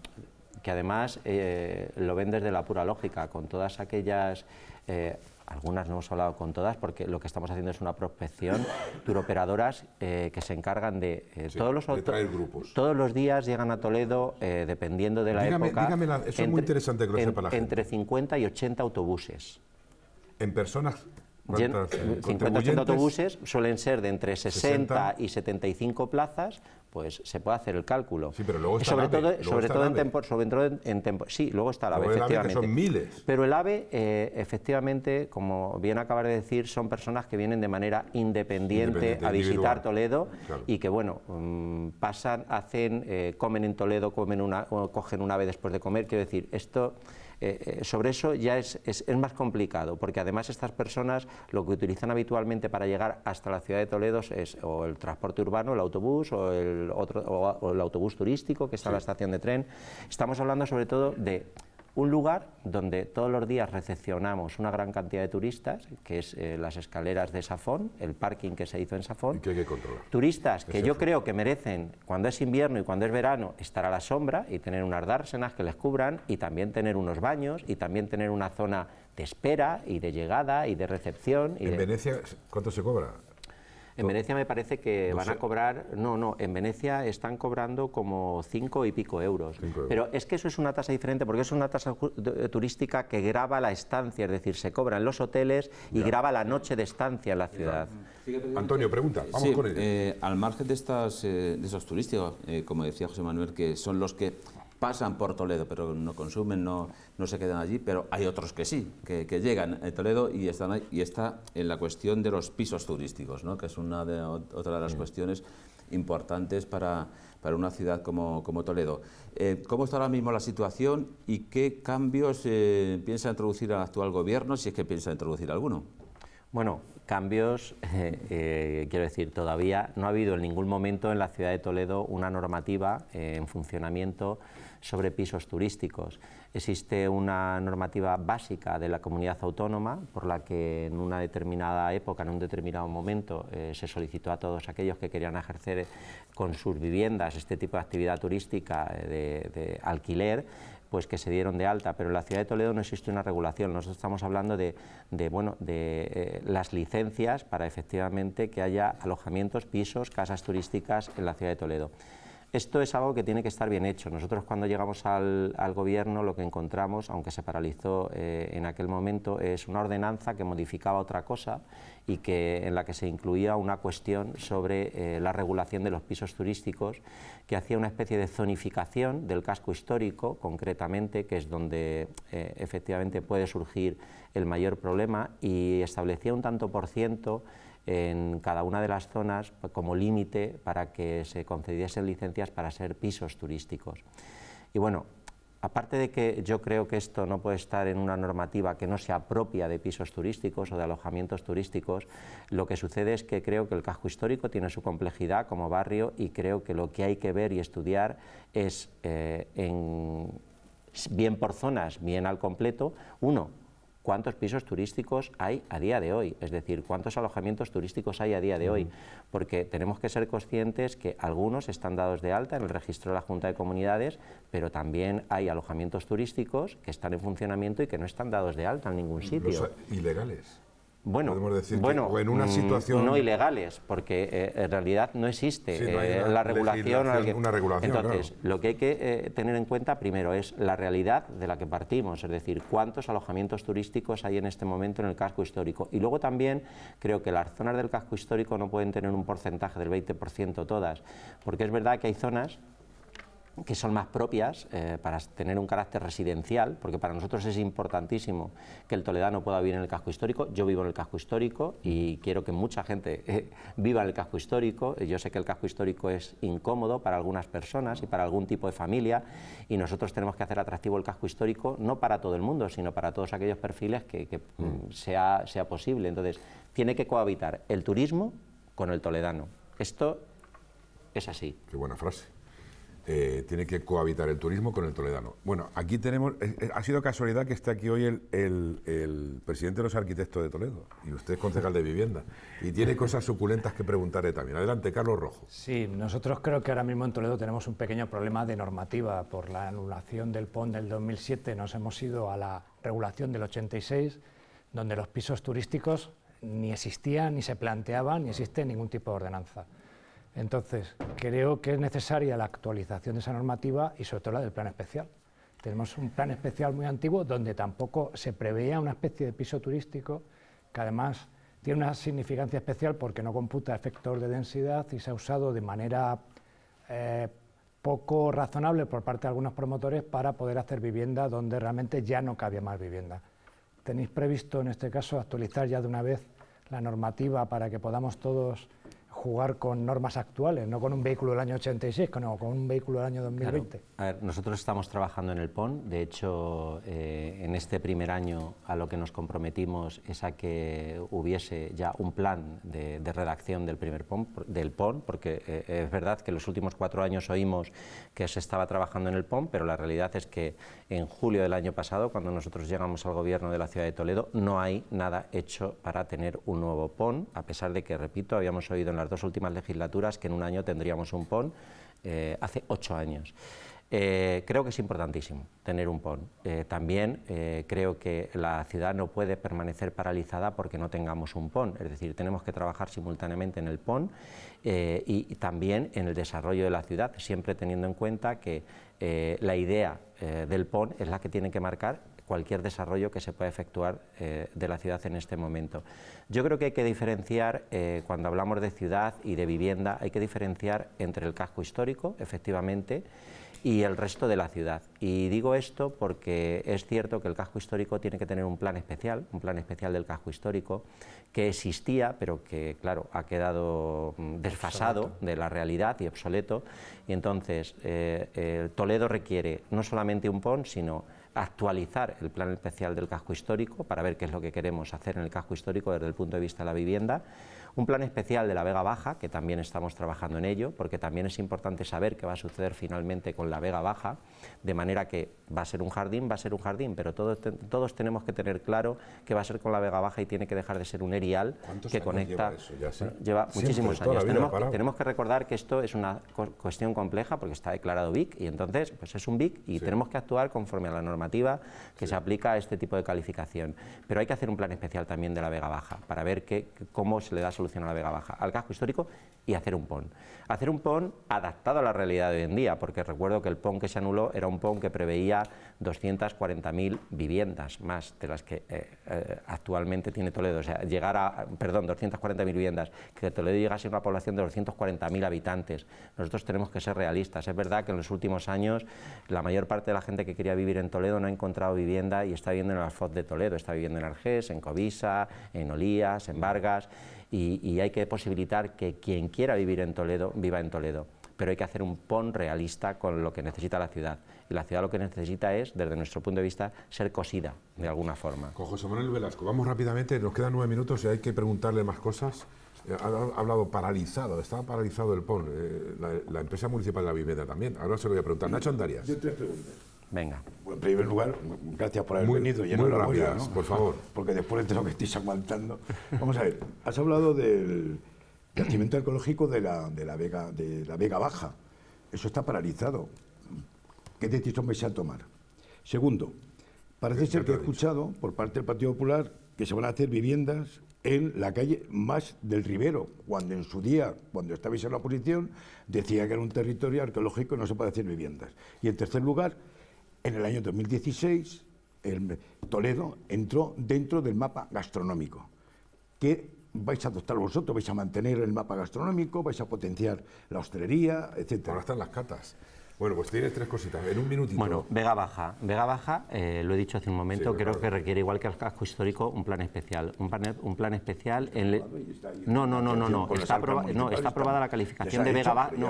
que además eh, lo ven desde la pura lógica, con todas aquellas... Eh, algunas no hemos hablado con todas porque lo que estamos haciendo es una prospección, turoperadoras eh, que se encargan de todos los otros Todos los días llegan a Toledo, dependiendo de la época. entre, es muy interesante Entre 50 y 80 autobuses. ¿En personas? 50 80 autobuses suelen ser de entre 60, y 75 plazas pues se puede hacer el cálculo. Sí, pero luego está sobre el AVE, todo, sobre todo en tiempo... sobre en, sí, luego está el AVE, efectivamente. Pero el AVE, eh, efectivamente, como bien acabas de decir, son personas que vienen de manera independiente, a visitar Toledo y que, bueno, mm, pasan, hacen, eh, comen en Toledo, comen una, cogen un AVE después de comer. Quiero decir, esto eh, eh, sobre eso ya es, es, más complicado, porque además estas personas lo que utilizan habitualmente para llegar hasta la ciudad de Toledo es o el transporte urbano, el autobús, o el, otro, o, el autobús turístico que está en la estación de tren. Estamos hablando sobre todo de un lugar donde todos los días recepcionamos una gran cantidad de turistas, que es eh, las escaleras de Safón, el parking que se hizo en Safón. Y que hay que controlar. Turistas que yo creo que merecen, cuando es invierno y cuando es verano, estar a la sombra y tener unas dársenas que les cubran y también tener unos baños y también tener una zona de espera y de llegada y de recepción. Y ¿En Venecia cuánto se cobra? En Venecia me parece que van a cobrar, no, no, en Venecia están cobrando como cinco y pico euros. Pero es que eso es una tasa diferente porque es una tasa eh, turística que graba la estancia, es decir, se cobra en los hoteles y graba la noche de estancia en la ciudad. Antonio, pregunta, vamos con ello. Eh, al margen de estas, eh, de esas turísticos como decía José Manuel, que son los que pasan por Toledo, pero no consumen, no, se quedan allí, pero hay otros que sí, que, llegan a Toledo y están ahí, y está en la cuestión de los pisos turísticos, ¿no? que es una de, otra de las cuestiones importantes para, una ciudad como, Toledo. Eh, ¿Cómo está ahora mismo la situación y qué cambios eh, piensa introducir el actual gobierno, si es que piensa introducir alguno? Bueno, cambios, eh, quiero decir, todavía no ha habido en ningún momento en la ciudad de Toledo una normativa en funcionamiento sobre pisos turísticos. Existe una normativa básica de la comunidad autónoma por la que en una determinada época, en un determinado momento, eh, se solicitó a todos aquellos que querían ejercer con sus viviendas este tipo de actividad turística eh, de, alquiler, pues que se dieron de alta, pero en la ciudad de Toledo no existe una regulación. Nosotros estamos hablando de, de bueno, de eh, las licencias para efectivamente que haya alojamientos, pisos, casas turísticas en la ciudad de Toledo. Esto es algo que tiene que estar bien hecho. Nosotros cuando llegamos al, gobierno lo que encontramos, aunque se paralizó eh, en aquel momento, es una ordenanza que modificaba otra cosa y que, en la que se incluía una cuestión sobre eh, la regulación de los pisos turísticos, que hacía una especie de zonificación del casco histórico, concretamente, que es donde eh, efectivamente puede surgir el mayor problema, y establecía un tanto por ciento en cada una de las zonas como límite para que se concediesen licencias para ser pisos turísticos. Y bueno, aparte de que yo creo que esto no puede estar en una normativa que no sea propia de pisos turísticos o de alojamientos turísticos, lo que sucede es que creo que el casco histórico tiene su complejidad como barrio y creo que lo que hay que ver y estudiar es eh, bien por zonas, bien al completo, uno, cuántos pisos turísticos hay a día de hoy, es decir, cuántos alojamientos turísticos hay a día de hoy, porque tenemos que ser conscientes que algunos están dados de alta en el registro de la Junta de Comunidades, pero también hay alojamientos turísticos que están en funcionamiento y que no están dados de alta en ningún sitio. ilegales. Bueno, bueno, o en una mm, situación no ilegales, porque eh, en realidad no existe eh, la regulación, una regulación. Entonces, lo que hay que eh, tener en cuenta primero es la realidad de la que partimos, es decir, cuántos alojamientos turísticos hay en este momento en el casco histórico. Y luego también creo que las zonas del casco histórico no pueden tener un porcentaje del 20% todas, porque es verdad que hay zonas que son más propias eh, para tener un carácter residencial, porque para nosotros es importantísimo que el toledano pueda vivir en el casco histórico. Yo vivo en el casco histórico y quiero que mucha gente eh, viva en el casco histórico. Yo sé que el casco histórico es incómodo para algunas personas y para algún tipo de familia y nosotros tenemos que hacer atractivo el casco histórico no para todo el mundo, sino para todos aquellos perfiles que, mm, mm. sea, sea posible. Entonces, tiene que cohabitar el turismo con el toledano. Esto es así. Qué buena frase. Eh, tiene que cohabitar el turismo con el toledano. Bueno, aquí tenemos, ha sido casualidad que esté aquí hoy el, el, presidente de los arquitectos de Toledo, y usted es concejal de vivienda, y tiene cosas suculentas que preguntaré también. Adelante, Carlos Rojo. Sí, nosotros creo que ahora mismo en Toledo tenemos un pequeño problema de normativa. Por la anulación del PON del 2007 nos hemos ido a la regulación del 86, donde los pisos turísticos ni existían, ni se planteaban, ni existe ningún tipo de ordenanza. Entonces, creo que es necesaria la actualización de esa normativa y sobre todo la del plan especial. Tenemos un plan especial muy antiguo donde tampoco se preveía una especie de piso turístico que además tiene una significancia especial porque no computa efectos de densidad y se ha usado de manera eh, poco razonable por parte de algunos promotores para poder hacer vivienda donde realmente ya no cabía más vivienda. ¿Tenéis previsto en este caso actualizar ya de una vez la normativa para que podamos todos jugar con normas actuales, no con un vehículo del año 86, no, con un vehículo del año 2020. A ver, nosotros estamos trabajando en el PON, de hecho, eh, en este primer año a lo que nos comprometimos es a que hubiese ya un plan de, redacción del primer PON, del PON porque eh, es verdad que los últimos cuatro años oímos que se estaba trabajando en el PON, pero la realidad es que en julio del año pasado, cuando nosotros llegamos al gobierno de la ciudad de Toledo, no hay nada hecho para tener un nuevo PON, a pesar de que, repito, habíamos oído en las las últimas legislaturas que en un año tendríamos un PON, eh, hace ocho años. Eh, creo que es importantísimo tener un PON. Eh, también creo que la ciudad no puede permanecer paralizada porque no tengamos un PON. Es decir, tenemos que trabajar simultáneamente en el PON y, y, también en el desarrollo de la ciudad, siempre teniendo en cuenta que la idea del PON es la que tiene que marcar cualquier desarrollo que se pueda efectuar eh, de la ciudad en este momento. Yo creo que hay que diferenciar, eh, cuando hablamos de ciudad y de vivienda, hay que diferenciar entre el casco histórico, efectivamente, y el resto de la ciudad. Y digo esto porque es cierto que el casco histórico tiene que tener un plan especial, un plan especial del casco histórico, que existía, pero que, claro, ha quedado mm, desfasado de la realidad y obsoleto. Y entonces, eh, Toledo requiere no solamente un PON, sino actualizar el plan especial del casco histórico para ver qué es lo que queremos hacer en el casco histórico desde el punto de vista de la vivienda un plan especial de la Vega Baja, que también estamos trabajando en ello, porque también es importante saber qué va a suceder finalmente con la Vega Baja, de manera que va a ser un jardín, va a ser un jardín, pero todos, todos tenemos que tener claro que va a ser con la Vega Baja y tiene que dejar de ser un erial que conecta. Lleva, muchísimos años. Tenemos que, recordar que esto es una cuestión compleja porque está declarado BIC y entonces pues es un BIC y tenemos que actuar conforme a la normativa que se aplica a este tipo de calificación. Pero hay que hacer un plan especial también de la Vega Baja para ver cómo se le da solución a la Vega Baja, al casco histórico y hacer un PON. Hacer un PON adaptado a la realidad de hoy en día, porque recuerdo que el PON que se anuló era un PON que preveía 240.000 viviendas más de las que eh, eh, actualmente tiene Toledo. O sea, llegar a, perdón, 240.000 viviendas, que Toledo llegase a una población de 240.000 habitantes. Nosotros tenemos que ser realistas. Es verdad que en los últimos años la mayor parte de la gente que quería vivir en Toledo no ha encontrado vivienda y está viviendo en la Foz de Toledo, está viviendo en Argés, en Covisa, en Olías, en Vargas y, hay que posibilitar que quien quiera vivir en Toledo viva en Toledo pero hay que hacer un PON realista con lo que necesita la ciudad. Y la ciudad lo que necesita es, desde nuestro punto de vista, ser cosida de alguna forma. Con José Manuel Velasco, vamos rápidamente, nos quedan nueve minutos y hay que preguntarle más cosas. Eh, ha, hablado paralizado, estaba paralizado el PON, eh, la, empresa municipal de la vivienda también. Ahora se lo voy a preguntar. Nacho Andarias. Yo tres preguntas. Venga. en primer lugar, gracias por haber venido y la ¿no? Por favor. Porque después de lo que estáis aguantando. Vamos a ver, has hablado del crecimiento arqueológico de la, de, la Vega, de la Vega Baja. Eso está paralizado. ¿Qué decisión vais a tomar? Segundo, parece ser que he escuchado por parte del Partido Popular que se van a hacer viviendas en la calle más del Rivero, cuando en su día, cuando estabais en la oposición, decía que era un territorio arqueológico y no se puede hacer viviendas. Y en tercer lugar, en el año 2016, el Toledo entró dentro del mapa gastronómico, que vais a adoptar vosotros, vais a mantener el mapa gastronómico, vais a potenciar la hostelería, etcétera? Ahora están las catas. Bueno, pues tienes tres cositas, en un minutito. Bueno, Vega Baja. Vega Baja, eh, lo he dicho hace un momento, creo que requiere, igual que el casco histórico, un plan especial. Un plan, un plan especial... En No, no, no, no, no. Está, no, está aprobada la calificación de Vega Baja... No,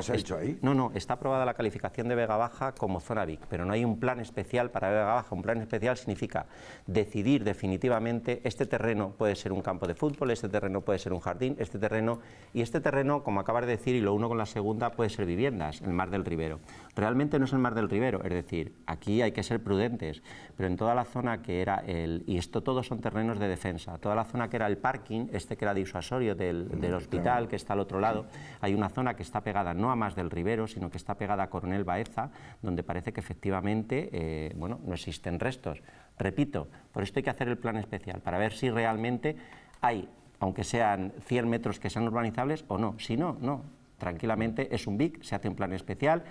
no, no, está aprobada la calificación de Vega Baja como zona VIC, pero no hay un plan especial para Vega Baja. Un plan especial significa decidir definitivamente este terreno puede ser un campo de fútbol, este terreno puede ser un jardín, este terreno... Y este terreno, como acabas de decir, y lo uno con la segunda, puede ser viviendas, el Mar del Ribero. Realmente no es el mar del Ribero, es decir, aquí hay que ser prudentes, pero en toda la zona que era el... y esto todos son terrenos de defensa, toda la zona que era el parking, este que era disuasorio del, hospital, que está al otro lado, hay una zona que está pegada no a más del Rivero... sino que está pegada a Coronel Baeza, donde parece que efectivamente eh, bueno, no existen restos. Repito, por esto hay que hacer el plan especial, para ver si realmente hay, aunque sean 100 metros que sean urbanizables o no. Si no, no. Tranquilamente es un BIC, se hace un plan especial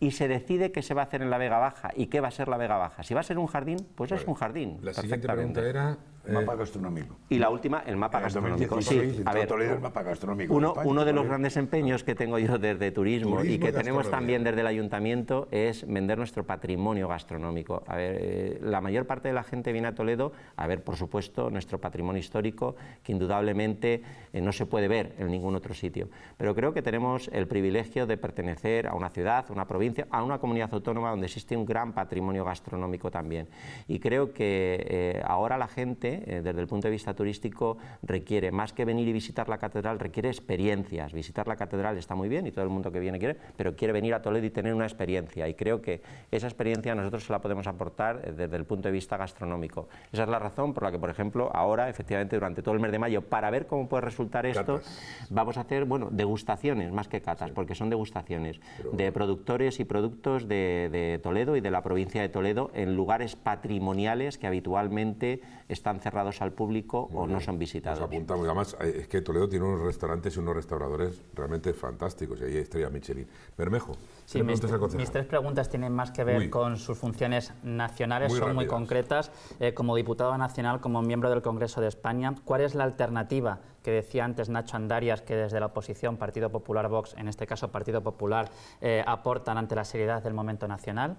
y se decide qué se va a hacer en la Vega Baja y qué va a ser la Vega Baja. Si va a ser un jardín, pues es un jardín. La siguiente pregunta era el eh, mapa gastronómico. Y la última, el mapa eh, gastronómico. sí, a ver, el mapa gastronómico uno, uno de los grandes empeños que tengo yo desde turismo, y que tenemos también desde el ayuntamiento es vender nuestro patrimonio gastronómico. A ver, eh, la mayor parte de la gente viene a Toledo a ver, por supuesto, nuestro patrimonio histórico, que indudablemente no se puede ver en ningún otro sitio. Pero creo que tenemos el privilegio de pertenecer a una ciudad, a una provincia, a una comunidad autónoma donde existe un gran patrimonio gastronómico también. Y creo que ahora la gente eh, desde el punto de vista turístico requiere, más que venir y visitar la catedral, requiere experiencias. Visitar la catedral está muy bien y todo el mundo que viene quiere, pero quiere venir a Toledo y tener una experiencia. Y creo que esa experiencia nosotros se la podemos aportar eh, desde el punto de vista gastronómico. Esa es la razón por la que, por ejemplo, ahora, efectivamente, durante todo el mes de mayo, para ver cómo puede resultar esto, vamos a hacer, bueno, degustaciones más que catas, porque son degustaciones de productores y productos de Toledo y de la provincia de Toledo en lugares patrimoniales que habitualmente están cerrados al público o no son visitados. apuntamos. Además, eh, es que Toledo tiene unos restaurantes y unos restauradores realmente fantásticos. Y ahí estrella Michelin. Bermejo, sí, mis, tres preguntas tienen más que ver con sus funciones nacionales, son muy concretas. Eh, como diputado nacional, como miembro del Congreso de España, ¿cuál es la alternativa que decía antes Nacho Andarias que desde la oposición, Partido Popular Vox, en este caso Partido Popular, eh, aportan ante la seriedad del momento nacional?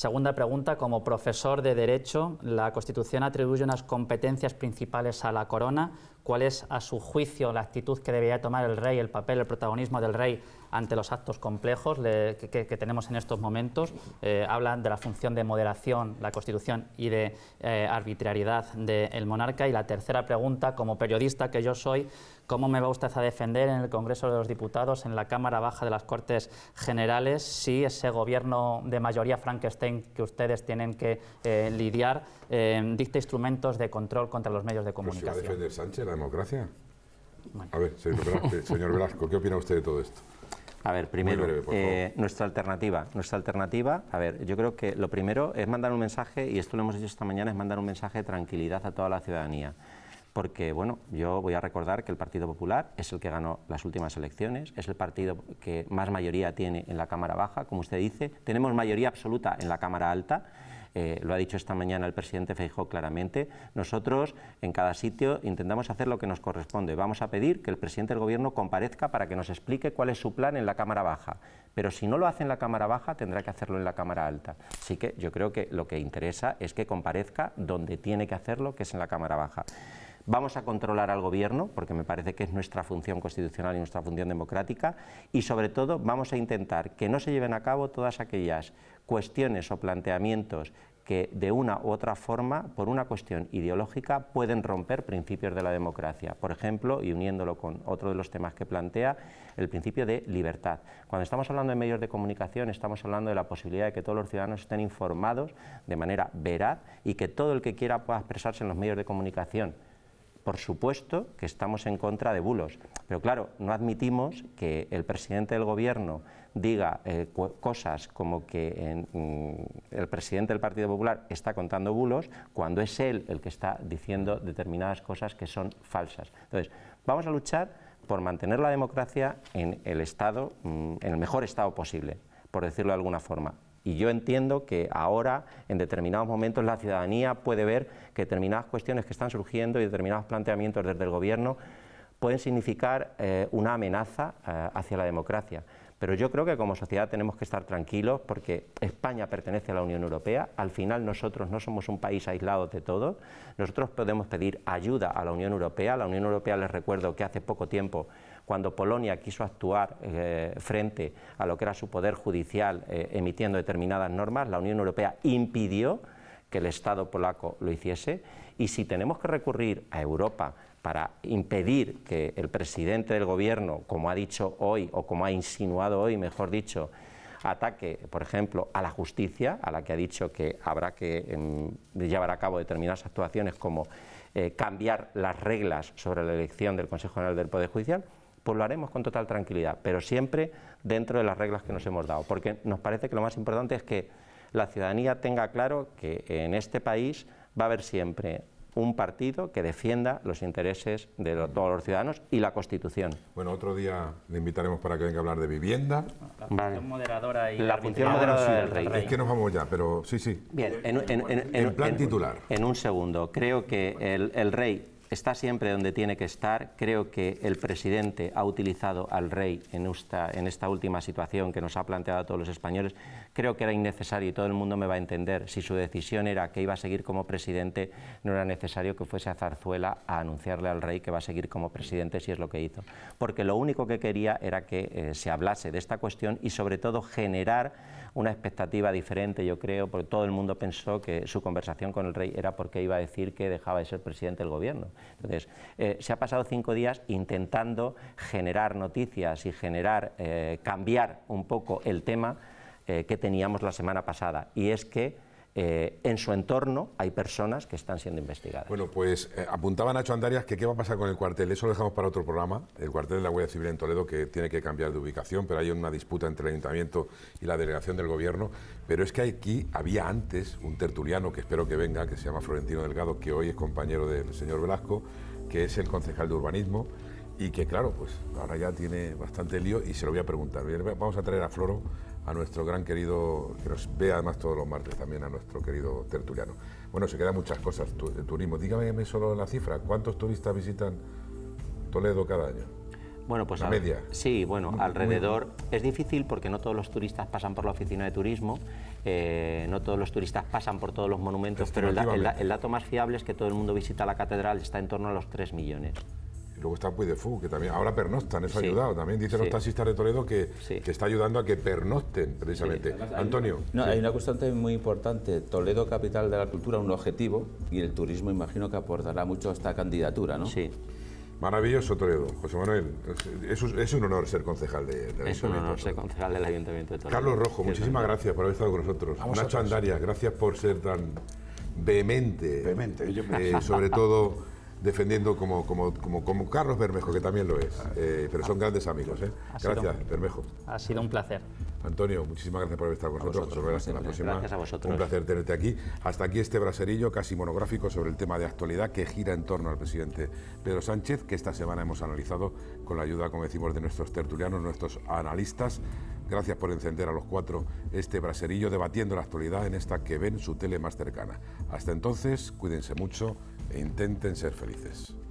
Segunda pregunta, como profesor de Derecho, la Constitución atribuye unas competencias principales a la corona. ¿Cuál es, a su juicio, la actitud que debería tomar el rey, el papel, el protagonismo del rey ante los actos complejos que, tenemos en estos momentos. Eh, hablan de la función de moderación, la Constitución y de eh, arbitrariedad del monarca. Y la tercera pregunta, como periodista que yo soy, ¿cómo me va usted a defender en el Congreso de los Diputados, en la Cámara Baja de las Cortes Generales, si ese gobierno de mayoría Frankenstein que ustedes tienen que eh, lidiar dicta instrumentos de control contra los medios de comunicación? Pues va a defender Sánchez la democracia? A ver, señor Velasco, ¿qué opina usted de todo esto? A ver, primero, eh, nuestra alternativa. Nuestra alternativa, a ver, yo creo que lo primero es mandar un mensaje, y esto lo hemos hecho esta mañana, es mandar un mensaje de tranquilidad a toda la ciudadanía. Porque, bueno, yo voy a recordar que el Partido Popular es el que ganó las últimas elecciones, es el partido que más mayoría tiene en la Cámara Baja, como usted dice. Tenemos mayoría absoluta en la Cámara Alta eh, lo ha dicho esta mañana el presidente Feijóo claramente. Nosotros en cada sitio intentamos hacer lo que nos corresponde. Vamos a pedir que el presidente del Gobierno comparezca para que nos explique cuál es su plan en la Cámara Baja. Pero si no lo hace en la Cámara Baja, tendrá que hacerlo en la Cámara Alta. Así que yo creo que lo que interesa es que comparezca donde tiene que hacerlo, que es en la Cámara Baja vamos a controlar al gobierno, porque me parece que es nuestra función constitucional y nuestra función democrática, y sobre todo vamos a intentar que no se lleven a cabo todas aquellas cuestiones o planteamientos que de una u otra forma, por una cuestión ideológica, pueden romper principios de la democracia. Por ejemplo, y uniéndolo con otro de los temas que plantea, el principio de libertad. Cuando estamos hablando de medios de comunicación, estamos hablando de la posibilidad de que todos los ciudadanos estén informados de manera veraz y que todo el que quiera pueda expresarse en los medios de comunicación. Por supuesto que estamos en contra de bulos, pero claro, no admitimos que el presidente del Gobierno diga eh, cosas como que mm, el presidente del Partido Popular está contando bulos cuando es él el que está diciendo determinadas cosas que son falsas. Entonces, vamos a luchar por mantener la democracia en el estado, mm, en el mejor estado posible, por decirlo de alguna forma. Y yo entiendo que ahora, en determinados momentos, la ciudadanía puede ver que determinadas cuestiones que están surgiendo y determinados planteamientos desde el Gobierno pueden significar eh, una amenaza eh, hacia la democracia. Pero yo creo que como sociedad tenemos que estar tranquilos porque España pertenece a la Unión Europea, al final nosotros no somos un país aislado de todo, nosotros podemos pedir ayuda a la Unión Europea, la Unión Europea les recuerdo que hace poco tiempo cuando Polonia quiso actuar eh, frente a lo que era su poder judicial eh, emitiendo determinadas normas, la Unión Europea impidió que el Estado polaco lo hiciese y si tenemos que recurrir a Europa para impedir que el presidente del gobierno, como ha dicho hoy, o como ha insinuado hoy, mejor dicho, ataque, por ejemplo, a la justicia, a la que ha dicho que habrá que em, llevar a cabo determinadas actuaciones como eh, cambiar las reglas sobre la elección del Consejo General del Poder Judicial, pues lo haremos con total tranquilidad, pero siempre dentro de las reglas que nos hemos dado, porque nos parece que lo más importante es que la ciudadanía tenga claro que en este país va a haber siempre un partido que defienda los intereses de todos los ciudadanos y la Constitución. Bueno, otro día le invitaremos para que venga a hablar de vivienda. La función moderadora y la función del rey. Es que nos vamos ya, pero sí, sí. Bien, en, plan titular. En un segundo, creo que el rey está siempre donde tiene que estar. Creo que el presidente ha utilizado al rey en esta, última situación que nos ha planteado a todos los españoles. Creo que era innecesario y todo el mundo me va a entender. Si su decisión era que iba a seguir como presidente, no era necesario que fuese a Zarzuela a anunciarle al rey que va a seguir como presidente, si es lo que hizo. Porque lo único que quería era que eh, se hablase de esta cuestión y sobre todo generar una expectativa diferente, yo creo, porque todo el mundo pensó que su conversación con el rey era porque iba a decir que dejaba de ser presidente del gobierno. Entonces, eh, se ha pasado cinco días intentando generar noticias y generar, eh, cambiar un poco el tema eh, que teníamos la semana pasada, y es que eh, en su entorno hay personas que están siendo investigadas. Bueno, pues eh, apuntaba Nacho Andarias que qué va a pasar con el cuartel. Eso lo dejamos para otro programa. El cuartel de la Guardia Civil en Toledo que tiene que cambiar de ubicación, pero hay una disputa entre el ayuntamiento y la delegación del gobierno. Pero es que aquí había antes un tertuliano que espero que venga, que se llama Florentino Delgado, que hoy es compañero del señor Velasco, que es el concejal de urbanismo y que claro, pues ahora ya tiene bastante lío y se lo voy a preguntar. Vamos a traer a Floro a nuestro gran querido, que nos ve además todos los martes también, a nuestro querido tertuliano. Bueno, se quedan muchas cosas, de turismo. Dígame solo la cifra, ¿cuántos turistas visitan Toledo cada año? Bueno, pues la media. Sí, bueno, alrededor es difícil porque no todos los turistas pasan por la oficina de turismo, eh, no todos los turistas pasan por todos los monumentos, pero el, el, dato más fiable es que todo el mundo visita la catedral, está en torno a los 3 millones luego está fu que también ahora pernoctan, eso ha ayudado. También dicen los taxistas de Toledo que, que, está ayudando a que pernocten, precisamente. Antonio. Hay, no, hay una constante muy importante. Toledo, capital de la cultura, un objetivo, y el turismo imagino que aportará mucho a esta candidatura, ¿no? Sí. Maravilloso Toledo, José Manuel. Es, un honor ser concejal de, del Es un honor ser concejal del Ayuntamiento de Toledo. Carlos Rojo, muchísimas gracias por haber estado con nosotros. Nacho Andarias, gracias por ser tan vehemente, vehemente. Eh, sobre todo defendiendo como, como, como, Carlos Bermejo, que también lo es. Eh, pero son grandes amigos. ¿eh? Gracias, Bermejo. Ha sido un placer. Antonio, muchísimas gracias por haber estado con nosotros. en la próxima. Gracias a vosotros. Un placer tenerte aquí. Hasta aquí este braserillo casi monográfico sobre el tema de actualidad que gira en torno al presidente Pedro Sánchez, que esta semana hemos analizado con la ayuda, como decimos, de nuestros tertulianos, nuestros analistas. Gracias por encender a los cuatro este braserillo debatiendo la actualidad en esta que ven su tele más cercana. Hasta entonces, cuídense mucho e intenten ser felices.